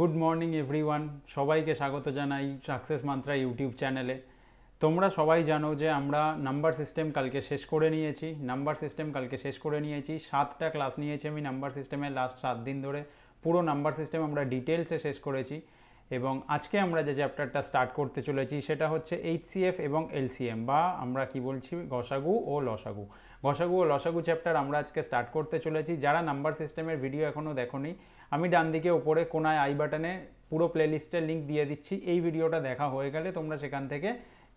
Good morning everyone সবাইকে স্বাগত জানাই সাকসেস মান্ত্রা ইউটিউব চ্যানেলে তোমরা সবাই জানো যে আমরা নাম্বার সিস্টেম কালকে শেষ করে নিয়েছি নাম্বার সিস্টেম কালকে শেষ করে নিয়েছি সাতটা ক্লাস নিয়েছি আমি নাম্বার সিস্টেমে লাস্ট সাত দিন ধরে পুরো নাম্বার সিস্টেম আমরা ডিটেলসে শেষ করেছি এবং আজকে আমরা যে চ্যাপ্টারটা স্টার্ট করতে চলেছি সেটা হচ্ছে এইচসিএফ এবং এলসিএম বা আমরা কি বলছি গসাগু ও লসাগু বসাগু ও লসাগু চ্যাপ্টার আমরা আজকে স্টার্ট করতে চলেছি যারা নাম্বার সিস্টেমের ভিডিও এখনও দেখোনি আমি ডান দিকে ওপরে কোনায় আই বাটনে পুরো প্লেলিস্টের লিঙ্ক দিয়ে দিচ্ছি এই ভিডিওটা দেখা হয়ে গেলে তোমরা সেখান থেকে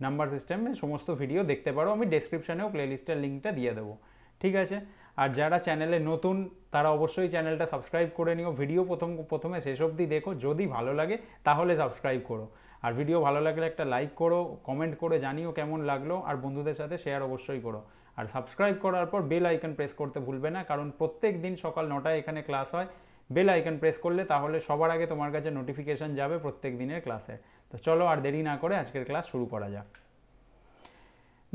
নাম্বার সিস্টেমে সমস্ত ভিডিও দেখতে পারো আমি ডেসক্রিপশানেও প্লেলিস্টের লিঙ্কটা দিয়ে দেবো ঠিক আছে আর যারা চ্যানেলে নতুন তারা অবশ্যই চ্যানেলটা সাবস্ক্রাইব করে নিও ভিডিও প্রথম প্রথমে শেষ অবধি দেখো যদি ভালো লাগে তাহলে সাবস্ক্রাইব করো আর ভিডিও ভালো লাগলে একটা লাইক করো কমেন্ট করে জানিও কেমন লাগলো আর বন্ধুদের সাথে শেয়ার অবশ্যই করো আর সাবস্ক্রাইব করার পর বেল আইকন প্রেস করতে ভুলবে না কারণ প্রত্যেক দিন সকাল নটায় এখানে ক্লাস হয় বেল আইকন প্রেস করলে তাহলে সবার আগে তোমার কাছে নোটিফিকেশান যাবে প্রত্যেক দিনের ক্লাসে তো চলো আর দেরি না করে আজকের ক্লাস শুরু করা যাক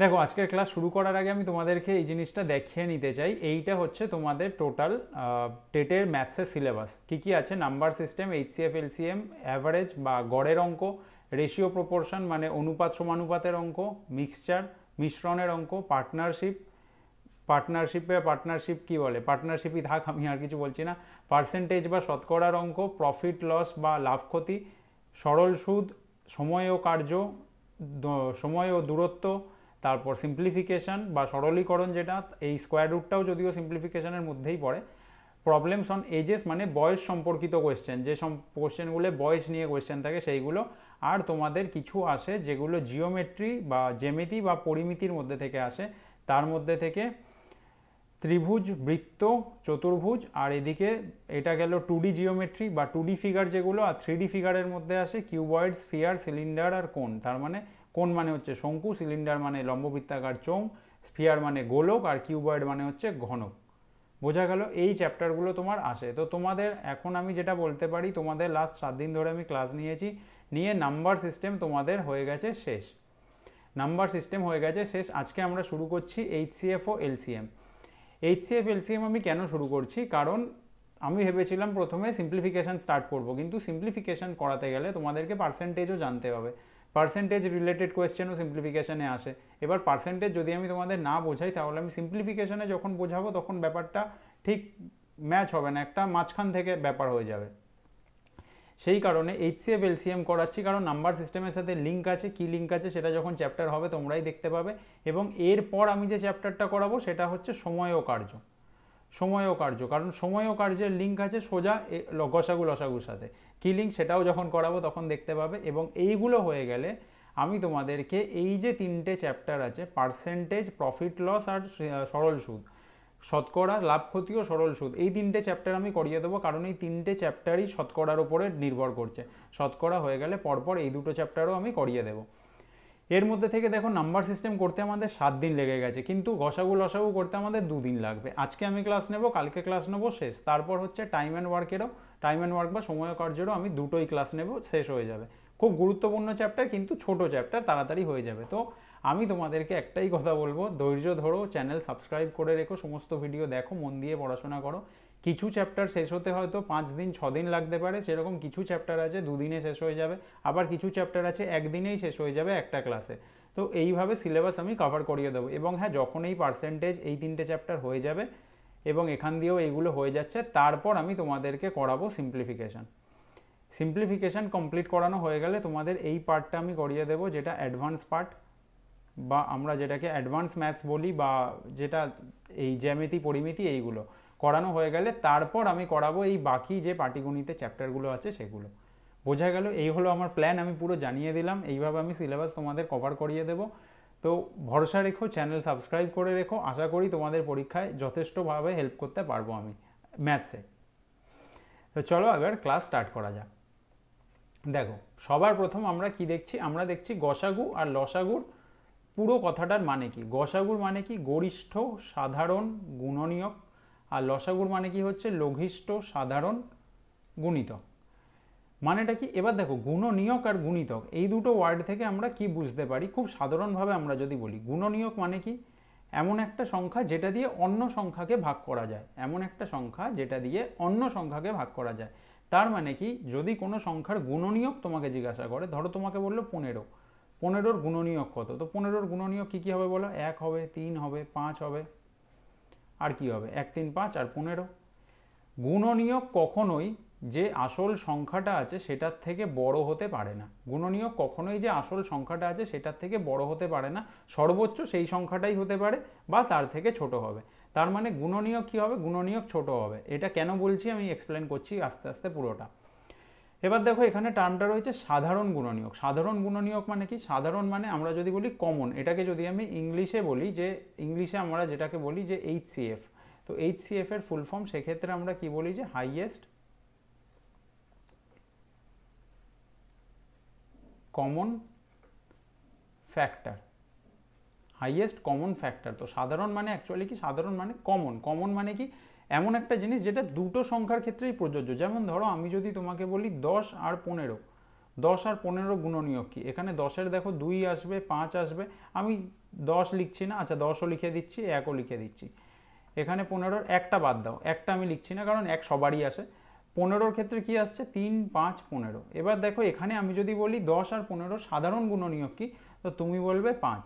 দেখো আজকের ক্লাস শুরু করার আগে আমি তোমাদেরকে এই জিনিসটা দেখিয়ে নিতে চাই এইটা হচ্ছে তোমাদের টোটাল টেটের ম্যাথসের সিলেবাস কী কী আছে number system HCF LCM average বা গড়ের অঙ্ক রেশিও প্রপোর্শন মানে অনুপাত সমানুপাতের অঙ্ক মিক্সচার মিশ্রণের অঙ্ক পার্টনারশিপ পার্টনারশিপে পার্টনারশিপ কি বলে পার্টনারশিপই থাক আমি আর কিছু বলছি না পার্সেন্টেজ বা শতকরার অঙ্ক প্রফিট লস বা লাভ ক্ষতি সরল সুদ সময় ও কার্য সময় ও দূরত্ব তারপর সিম্পলিফিকেশন বা সরলীকরণ যেটা এই স্কোয়ার রুটটাও যদিও সিম্পলিফিকেশানের মধ্যেই পড়ে প্রবলেমস অন এজেস মানে বয়স সম্পর্কিত কোয়েশ্চেন যে সব কোয়েশ্চেনগুলো বয়স নিয়ে কোয়েশ্চেন থাকে সেইগুলো আর তোমাদের কিছু আসে যেগুলো জিওমেট্রি বা জেমিতি বা পরিমিতির মধ্যে থেকে আসে তার মধ্যে থেকে ত্রিভুজ বৃত্ত চতুর্ভুজ আর এদিকে এটা গেল টু ডি জিওমেট্রি বা টু ডি ফিগার যেগুলো আর থ্রি ডি ফিগারের মধ্যে আসে কিউবয়েড স্ফিয়ার সিলিন্ডার আর কোন তার মানে কোন মানে হচ্ছে শঙ্কু সিলিন্ডার মানে লম্ববৃত্তাকার চোং স্ফিয়ার মানে গোলক আর কিউবয়েড মানে হচ্ছে ঘনক বোঝা গেল এই চ্যাপ্টারগুলো তোমার আসে তো তোমাদের এখন আমি যেটা বলতে পারি তোমাদের লাস্ট সাত দিন ধরে আমি ক্লাস নিয়েছি নিয়ে নাম্বার সিস্টেম তোমাদের হয়ে গেছে শেষ নাম্বার সিস্টেম হয়ে গেছে শেষ আজকে আমরা শুরু করছি এইচসিএফ ও এলসিএম এইচসিএফ এলসিএম আমি কেন শুরু করছি কারণ আমি ভেবেছিলাম প্রথমে সিম্প্লিফিকেশান স্টার্ট করব কিন্তু সিম্প্লিফিকেশান করাতে গেলে তোমাদেরকে পার্সেন্টেজও জানতে হবে পার্সেন্টেজ রিলেটেড কোয়েশ্চেনও সিম্পলিফিকেশানে আসে এবার পার্সেন্টেজ যদি আমি তোমাদের না বোঝাই তাহলে আমি সিম্পলিফিকেশানে যখন বোঝাবো তখন ব্যাপারটা ঠিক ম্যাচ হবে না একটা মাঝখান থেকে ব্যাপার হয়ে যাবে সেই কারণে এইচসিএফ এলসিএম করাচ্ছি কারণ নাম্বার সিস্টেমের সাথে লিঙ্ক আছে কি লিঙ্ক আছে সেটা যখন চ্যাপ্টার হবে তোমরাই দেখতে পাবে এবং এরপর আমি যে চ্যাপ্টারটা করাবো সেটা হচ্ছে সময় ও কার্য সময় ও কার্য কারণ সময় ও কার্যের লিঙ্ক আছে সোজা গসাগু লসাগুর সাথে কি লিঙ্ক সেটাও যখন করাবো তখন দেখতে পাবে এবং এইগুলো হয়ে গেলে আমি তোমাদেরকে এই যে তিনটে চ্যাপ্টার আছে পার্সেন্টেজ প্রফিট লস আর সরল সুদ শতকরা লাভ ক্ষতি ও সরল সুদ এই তিনটে চ্যাপ্টার আমি করিয়ে দেবো কারণ এই তিনটে চ্যাপ্টারই শতকরার ওপরে নির্ভর করছে শতকরা হয়ে গেলে পরপর এই দুটো চ্যাপ্টারও আমি করিয়ে দেবো এর মধ্যে থেকে দেখো নাম্বার সিস্টেম করতে আমাদের সাত দিন লেগে গেছে কিন্তু ঘষাগু লসাগু করতে আমাদের দুদিন লাগবে আজকে আমি ক্লাস নেব কালকে ক্লাস নেব শেষ তারপর হচ্ছে টাইম অ্যান্ড ওয়ার্কেরও টাইম অ্যান্ড ওয়ার্ক বা সময় কার্যেরও আমি দুটোই ক্লাস নেব শেষ হয়ে যাবে খুব গুরুত্বপূর্ণ চ্যাপ্টার কিন্তু ছোট চ্যাপ্টার তাড়াতাড়ি হয়ে যাবে তো আমি তোমাদেরকে একটাই কথা বলবো ধৈর্য ধরো চ্যানেল সাবস্ক্রাইব করে রেখো সমস্ত ভিডিও দেখো মন দিয়ে পড়াশোনা করো কিছু চ্যাপ্টার শেষ হতে হয়তো পাঁচ দিন ছ দিন লাগতে পারে সেরকম কিছু চ্যাপ্টার আছে দুদিনে শেষ হয়ে যাবে আবার কিছু চ্যাপ্টার আছে একদিনেই শেষ হয়ে যাবে একটা ক্লাসে তো এইভাবে সিলেবাস আমি কভার করিয়ে দেবো এবং হ্যাঁ যখন এই পার্সেন্টেজ এই তিনটে চ্যাপ্টার হয়ে যাবে এবং এখান দিয়েও এইগুলো হয়ে যাচ্ছে তারপর আমি তোমাদেরকে করাবো সিম্প্লিফিকেশান সিম্প্লিফিকেশান কমপ্লিট করানো হয়ে গেলে তোমাদের এই পার্টটা আমি করিয়ে দেবো যেটা অ্যাডভান্স পার্ট বা আমরা যেটাকে অ্যাডভান্স ম্যাথস বলি বা যেটা এই জ্যামিতি পরিমিতি এইগুলো করানো হয়ে গেলে তারপর আমি করাবো এই বাকি যে পাটিগণিতে চ্যাপ্টারগুলো আছে সেগুলো বোঝা গেল এই হলো আমার প্ল্যান আমি পুরো জানিয়ে দিলাম এইভাবে আমি সিলেবাস তোমাদের কভার করিয়ে দেবো তো ভরসা রেখো চ্যানেল সাবস্ক্রাইব করে রেখো আশা করি তোমাদের পরীক্ষায় যথেষ্টভাবে হেল্প করতে পারবো আমি ম্যাথসে তো চলো এবার ক্লাস স্টার্ট করা যাক দেখো সবার প্রথম আমরা কি দেখছি আমরা দেখছি গসাগু আর লসাগুর পুরো কথাটার মানে কি গসাগুর মানে কি গরিষ্ঠ সাধারণ গুণনীয়ক আর লসাগুর মানে কি হচ্ছে লঘিষ্ঠ সাধারণ গুণিতক মানেটা কি এবার দেখো গুণনীয়ক আর গুণিতক এই দুটো ওয়ার্ড থেকে আমরা কি বুঝতে পারি খুব সাধারণভাবে আমরা যদি বলি গুণনীয়ক মানে কি এমন একটা সংখ্যা যেটা দিয়ে অন্য সংখ্যাকে ভাগ করা যায় এমন একটা সংখ্যা যেটা দিয়ে অন্য সংখ্যাকে ভাগ করা যায় তার মানে কি যদি কোনো সংখ্যার গুণনীয়ক তোমাকে জিজ্ঞাসা করে ধরো তোমাকে বললো পনেরো পনেরোর গুণনীয়ক কত তো পনেরোর গুণনীয়ক কী কী হবে বলো এক হবে তিন হবে পাঁচ হবে আর কি হবে এক তিন পাঁচ আর পনেরো গুণনীয়ক কখনোই যে আসল সংখ্যাটা আছে সেটার থেকে বড় হতে পারে না গুণনীয়ক কখনোই যে আসল সংখ্যাটা আছে সেটার থেকে বড় হতে পারে না সর্বোচ্চ সেই সংখ্যাটাই হতে পারে বা তার থেকে ছোট হবে তার মানে গুণনীয়ক কী হবে গুণনীয়ক ছোট হবে এটা কেন বলছি আমি এক্সপ্লেন করছি আস্তে আস্তে পুরোটা এবার দেখো এখানে টার্মটা রয়েছে সাধারণ গুণনীয়ক সাধারণ গুণনীয়ক মানে কি সাধারণ মানে আমরা যদি বলি কমন এটাকে যদি আমি ইংলিশে বলি যে ইংলিশে আমরা যেটাকে বলি যে এইচ এফ তো এইচ সিএফ এর ফুল ফর্ম সেক্ষেত্রে আমরা কি বলি যে highest common factor highest common factor তো সাধারণ মানে অ্যাকচুয়ালি কি সাধারণ মানে কমন কমন মানে কি এমন একটা জিনিস যেটা দুটো সংখ্যার ক্ষেত্রেই প্রযোজ্য যেমন ধরো আমি যদি তোমাকে বলি দশ আর পনেরো দশ আর পনেরো গুণনীয় কী এখানে দশের দেখো দুই আসবে পাঁচ আসবে আমি দশ লিখছি না আচ্ছা দশও লিখে দিচ্ছি একও লিখে দিচ্ছি এখানে পনেরোর একটা বাদ দাও একটা আমি লিখছি না কারণ এক সবারই আসে পনেরোর ক্ষেত্রে কি আসছে তিন পাঁচ পনেরো এবার দেখো এখানে আমি যদি বলি দশ আর পনেরো সাধারণ গুণনীয় কী তো তুমি বলবে পাঁচ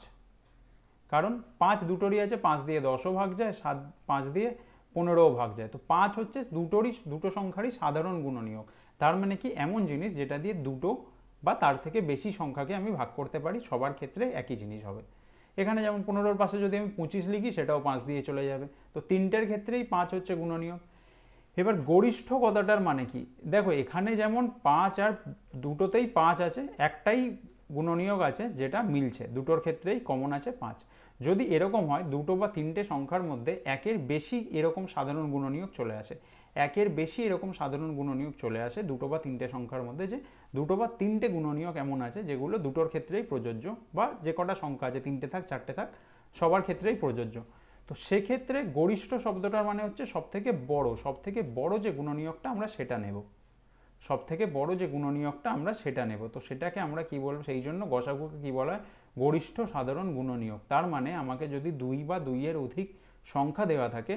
কারণ পাঁচ দুটোরই আছে পাঁচ দিয়ে দশও ভাগ যায় সাত পাঁচ দিয়ে পনেরো ভাগ যায় তো পাঁচ হচ্ছে দুটোরই দুটো সংখ্যারই সাধারণ গুণনীয়ক তার মানে কি এমন জিনিস যেটা দিয়ে দুটো বা তার থেকে বেশি সংখ্যাকে আমি ভাগ করতে পারি সবার ক্ষেত্রে একই জিনিস হবে এখানে যেমন পনেরোর পাশে যদি আমি পঁচিশ লিখি সেটাও পাঁচ দিয়ে চলে যাবে তো তিনটের ক্ষেত্রেই পাঁচ হচ্ছে গুণনীয়ক এবার গরিষ্ঠ কথাটার মানে কি দেখো এখানে যেমন পাঁচ আর দুটোতেই পাঁচ আছে একটাই গুণনীয়ক আছে যেটা মিলছে দুটোর ক্ষেত্রেই কমন আছে পাঁচ যদি এরকম হয় দুটো বা তিনটে সংখ্যার মধ্যে একের বেশি এরকম সাধারণ গুণনীয়ক চলে আসে একের বেশি এরকম সাধারণ গুণনীয়ক চলে আসে দুটো বা তিনটে সংখ্যার মধ্যে যে দুটো বা তিনটে গুণনীয়ক এমন আছে যেগুলো দুটোর ক্ষেত্রেই প্রযোজ্য বা যে কটা সংখ্যা আছে তিনটে থাক চারটে থাক সবার ক্ষেত্রেই প্রযোজ্য তো সেক্ষেত্রে গরিষ্ঠ শব্দটার মানে হচ্ছে সবথেকে বড় সবথেকে বড় যে গুণনীয়কটা আমরা সেটা নেব সবথেকে বড় যে গুণনীয়কটা আমরা সেটা নেব তো সেটাকে আমরা কি বলবো সেই জন্য গসাগুকে কী বলা হয় গরিষ্ঠ সাধারণ গুণনীয়ক তার মানে আমাকে যদি দুই বা দুইয়ের অধিক সংখ্যা দেওয়া থাকে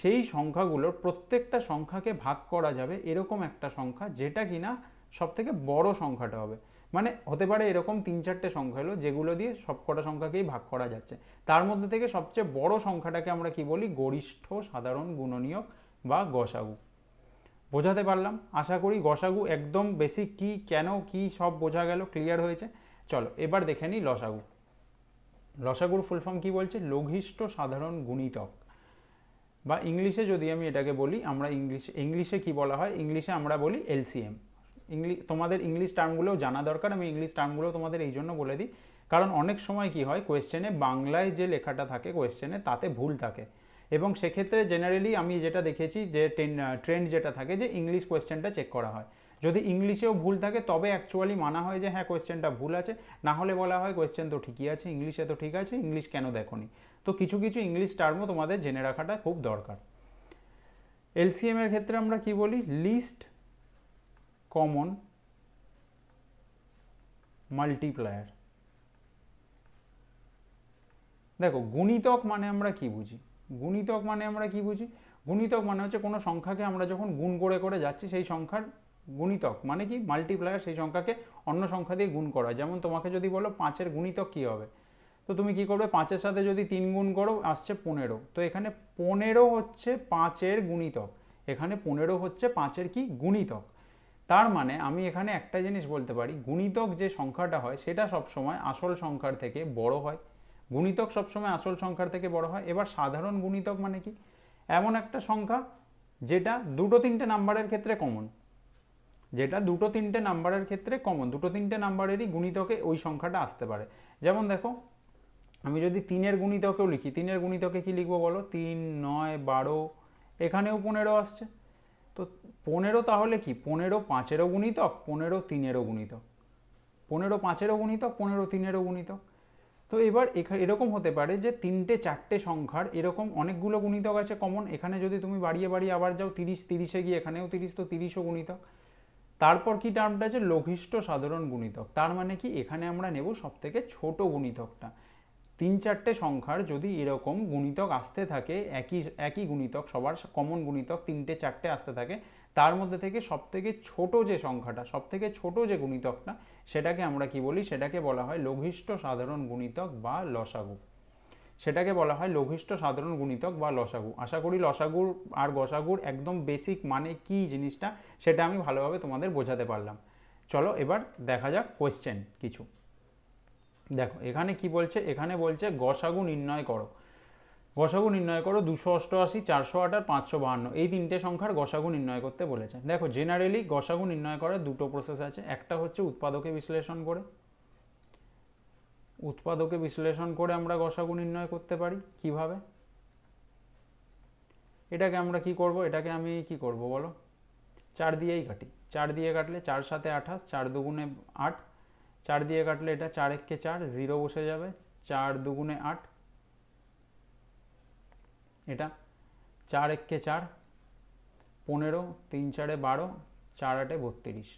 সেই সংখ্যাগুলোর প্রত্যেকটা সংখ্যাকে ভাগ করা যাবে এরকম একটা সংখ্যা যেটা না সব থেকে বড় সংখ্যাটা হবে মানে হতে পারে এরকম তিন চারটে সংখ্যা হলো যেগুলো দিয়ে সব কটা সংখ্যাকেই ভাগ করা যাচ্ছে তার মধ্যে থেকে সবচেয়ে বড় সংখ্যাটাকে আমরা কি বলি গরিষ্ঠ সাধারণ গুণনীয়ক বা গসাগু বোঝাতে পারলাম আশা করি গসাগু একদম বেসিক কি কেন কি সব বোঝা গেল ক্লিয়ার হয়েছে চলো এবার দেখে নিই লসাগু লসাগুর ফুল ফর্ম কী বলছে লঘিষ্ঠ সাধারণ গুণিতক বা ইংলিশে যদি আমি এটাকে বলি আমরা ইংলিশ ইংলিশে কি বলা হয় ইংলিশে আমরা বলি এলসিএম ইংলিশ তোমাদের ইংলিশ টার্মগুলোও জানা দরকার আমি ইংলিশ টার্মগুলো তোমাদের এই জন্য বলে দিই কারণ অনেক সময় কি হয় কোয়েশ্চেনে বাংলায় যে লেখাটা থাকে কোয়েশ্চেনে তাতে ভুল থাকে এবং সেক্ষেত্রে জেনারেলি আমি যেটা দেখেছি যে ট্রেন্ড যেটা থাকে যে ইংলিশ কোয়েশ্চেনটা চেক করা হয় যদি ইংলিশেও ভুল থাকে তবে অ্যাকচুয়ালি মানা হয় যে হ্যাঁ কোয়েশ্চেনটা ভুল আছে না হলে বলা হয় কোয়েশ্চেন তো ঠিকই আছে ইংলিশে তো ঠিক আছে ইংলিশ কেন দেখোনি তো কিছু কিছু ইংলিশ টার্মও তোমাদের জেনে রাখাটা খুব দরকার এলসিএম এর ক্ষেত্রে আমরা কি বলি লিস্ট কমন মাল্টিপ্লায়ার দেখো গুণিতক মানে আমরা কি বুঝি গুণিতক মানে আমরা কি বুঝি গুণিতক মানে হচ্ছে কোনো সংখ্যাকে আমরা যখন গুণ করে করে যাচ্ছি সেই সংখ্যার গুণিতক মানে কি মাল্টিপ্লায়ার সেই সংখ্যাকে অন্য সংখ্যা দিয়ে গুণ করা যেমন তোমাকে যদি বলো পাঁচের গুণিতক কী হবে তো তুমি কি করবে পাঁচের সাথে যদি তিন গুণ করো আসছে পনেরো তো এখানে পনেরো হচ্ছে পাঁচের গুণিতক এখানে পনেরো হচ্ছে পাঁচের কি গুণিতক তার মানে আমি এখানে একটা জিনিস বলতে পারি গুণিতক যে সংখ্যাটা হয় সেটা সবসময় আসল সংখ্যার থেকে বড় হয় গুণিতক সবসময় আসল সংখ্যার থেকে বড় হয় এবার সাধারণ গুণিতক মানে কি এমন একটা সংখ্যা যেটা দুটো তিনটে নাম্বারের ক্ষেত্রে কমন যেটা দুটো তিনটে নাম্বারের ক্ষেত্রে কমন দুটো তিনটে নাম্বারেরই গুণিতকে ওই সংখ্যাটা আসতে পারে যেমন দেখো আমি যদি তিনের গুণিতকেও লিখি তিনের গুণিতকে কি লিখবো বলো তিন নয় বারো এখানেও পনেরো আসছে তো পনেরো তাহলে কি পনেরো পাঁচেরও গুণিতক পনেরো তিনেরও গুণিতক পনেরো পাঁচেরও গুণিতক পনেরো তিনেরও গুণিতক তো এবার এরকম হতে পারে যে তিনটে চারটে সংখ্যার এরকম অনেকগুলো গুণিতক আছে কমন এখানে যদি তুমি বাড়িয়ে বাড়িয়ে আবার যাও তিরিশ তিরিশে গিয়ে এখানেও তিরিশ তো তিরিশও গুণিতক তারপর কি টার্মটা আছে লঘিষ্ঠ সাধারণ গুণিতক তার মানে কি এখানে আমরা নেব সবথেকে ছোট গুণিতকটা তিন চারটে সংখ্যার যদি এরকম গুণিতক আসতে থাকে একই একই গুণিতক সবার কমন গুণিতক তিনটে চারটে আসতে থাকে তার মধ্যে থেকে সবথেকে ছোট যে সংখ্যাটা সবথেকে ছোট যে গুণিতকটা সেটাকে আমরা কি বলি সেটাকে বলা হয় লঘিষ্ঠ সাধারণ গুণিতক বা লসাগু সেটাকে বলা হয় লঘিষ্ঠ সাধারণ গুণিতক বা লসাগু আশা করি লসাগুর আর গসাগুর একদম বেসিক মানে কি জিনিসটা সেটা আমি ভালোভাবে তোমাদের বোঝাতে পারলাম চলো এবার দেখা যাক কোয়েশ্চেন কিছু দেখো এখানে কি বলছে এখানে বলছে গসাগু নির্ণয় করো গসাগু নির্ণয় করো দুশো অষ্টআশি চারশো আট আর পাঁচশো বাহান্ন এই তিনটে সংখ্যার গসাগু নির্ণয় করতে বলেছে দেখো জেনারেলি গসাগু নির্ণয় করার দুটো প্রসেস আছে একটা হচ্ছে উৎপাদকে বিশ্লেষণ করে উৎপাদকে বিশ্লেষণ করে আমরা গসাগু নির্ণয় করতে পারি কিভাবে এটাকে আমরা কি করব এটাকে আমি কি করব বলো চার দিয়েই কাটি চার দিয়ে কাটলে চার সাথে আঠাশ চার দুগুণে আট চার দিয়ে কাটলে এটা চার এককে চার জিরো বসে যাবে চার দুগুণে আট এটা চার এককে চার পনেরো তিন চারে বারো চার আটে বত্রিশ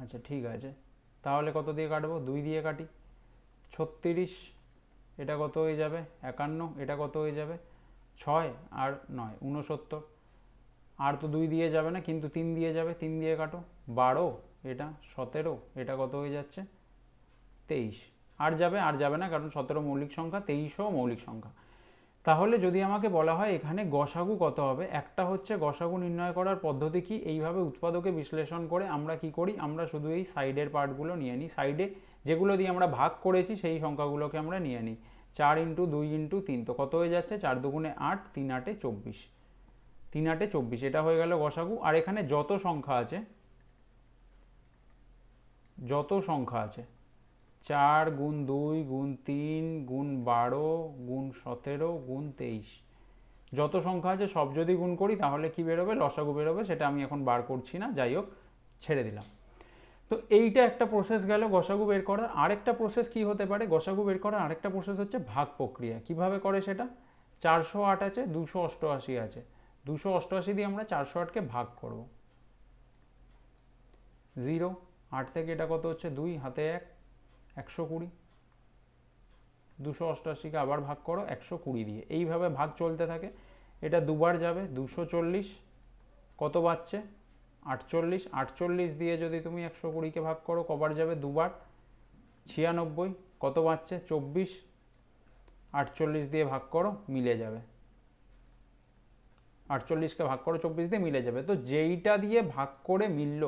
আচ্ছা ঠিক আছে তাহলে কত দিয়ে কাটবো দুই দিয়ে কাটি ছত্রিশ এটা কত হয়ে যাবে একান্ন এটা কত হয়ে যাবে ছয় আর নয় ঊনসত্তর আর তো দুই দিয়ে যাবে না কিন্তু তিন দিয়ে যাবে তিন দিয়ে কাটো বারো এটা সতেরো এটা কত হয়ে যাচ্ছে তেইশ আর যাবে আর যাবে না কারণ সতেরো মৌলিক সংখ্যা তেইশও মৌলিক সংখ্যা তাহলে যদি আমাকে বলা হয় এখানে গসাগু কত হবে একটা হচ্ছে গসাগু নির্ণয় করার পদ্ধতি কি এইভাবে উৎপাদকে বিশ্লেষণ করে আমরা কি করি আমরা শুধু এই সাইডের পার্টগুলো নিয়ে নিই সাইডে যেগুলো দিয়ে আমরা ভাগ করেছি সেই সংখ্যাগুলোকে আমরা নিয়ে নিই চার ইন্টু দুই ইন্টু তিন তো কত হয়ে যাচ্ছে চার দুগুণে আট তিন আটে চব্বিশ তিন আটে চব্বিশ এটা হয়ে গেল গসাগু আর এখানে যত সংখ্যা আছে যত সংখ্যা আছে চার গুণ দুই গুণ তিন গুণ বারো গুণ সতেরো গুণ তেইশ যত সংখ্যা আছে সব যদি গুণ করি তাহলে কি বেরোবে লসাগু বেরোবে সেটা আমি এখন বার করছি না যাই হোক ছেড়ে দিলাম তো এইটা একটা প্রসেস গেল গসাগু বের করার আরেকটা প্রসেস কি হতে পারে গসাগু বের করার আরেকটা প্রসেস হচ্ছে ভাগ প্রক্রিয়া কিভাবে করে সেটা চারশো আট আছে দুশো অষ্টআশি আছে দুশো অষ্টআশি দিয়ে আমরা চারশো আটকে ভাগ করব জিরো আট থেকে এটা কত হচ্ছে দুই হাতে এক একশো কুড়ি দুশো অষ্টআশিকে আবার ভাগ করো একশো কুড়ি দিয়ে এইভাবে ভাগ চলতে থাকে এটা দুবার যাবে দুশো চল্লিশ কত বাচ্চে আটচল্লিশ আটচল্লিশ দিয়ে যদি তুমি একশো কুড়িকে ভাগ করো কবার যাবে দুবার ছিয়ানব্বই কত বাঁচছে চব্বিশ আটচল্লিশ দিয়ে ভাগ করো মিলে যাবে আটচল্লিশকে ভাগ করো চব্বিশ দিয়ে মিলে যাবে তো যেইটা দিয়ে ভাগ করে মিলল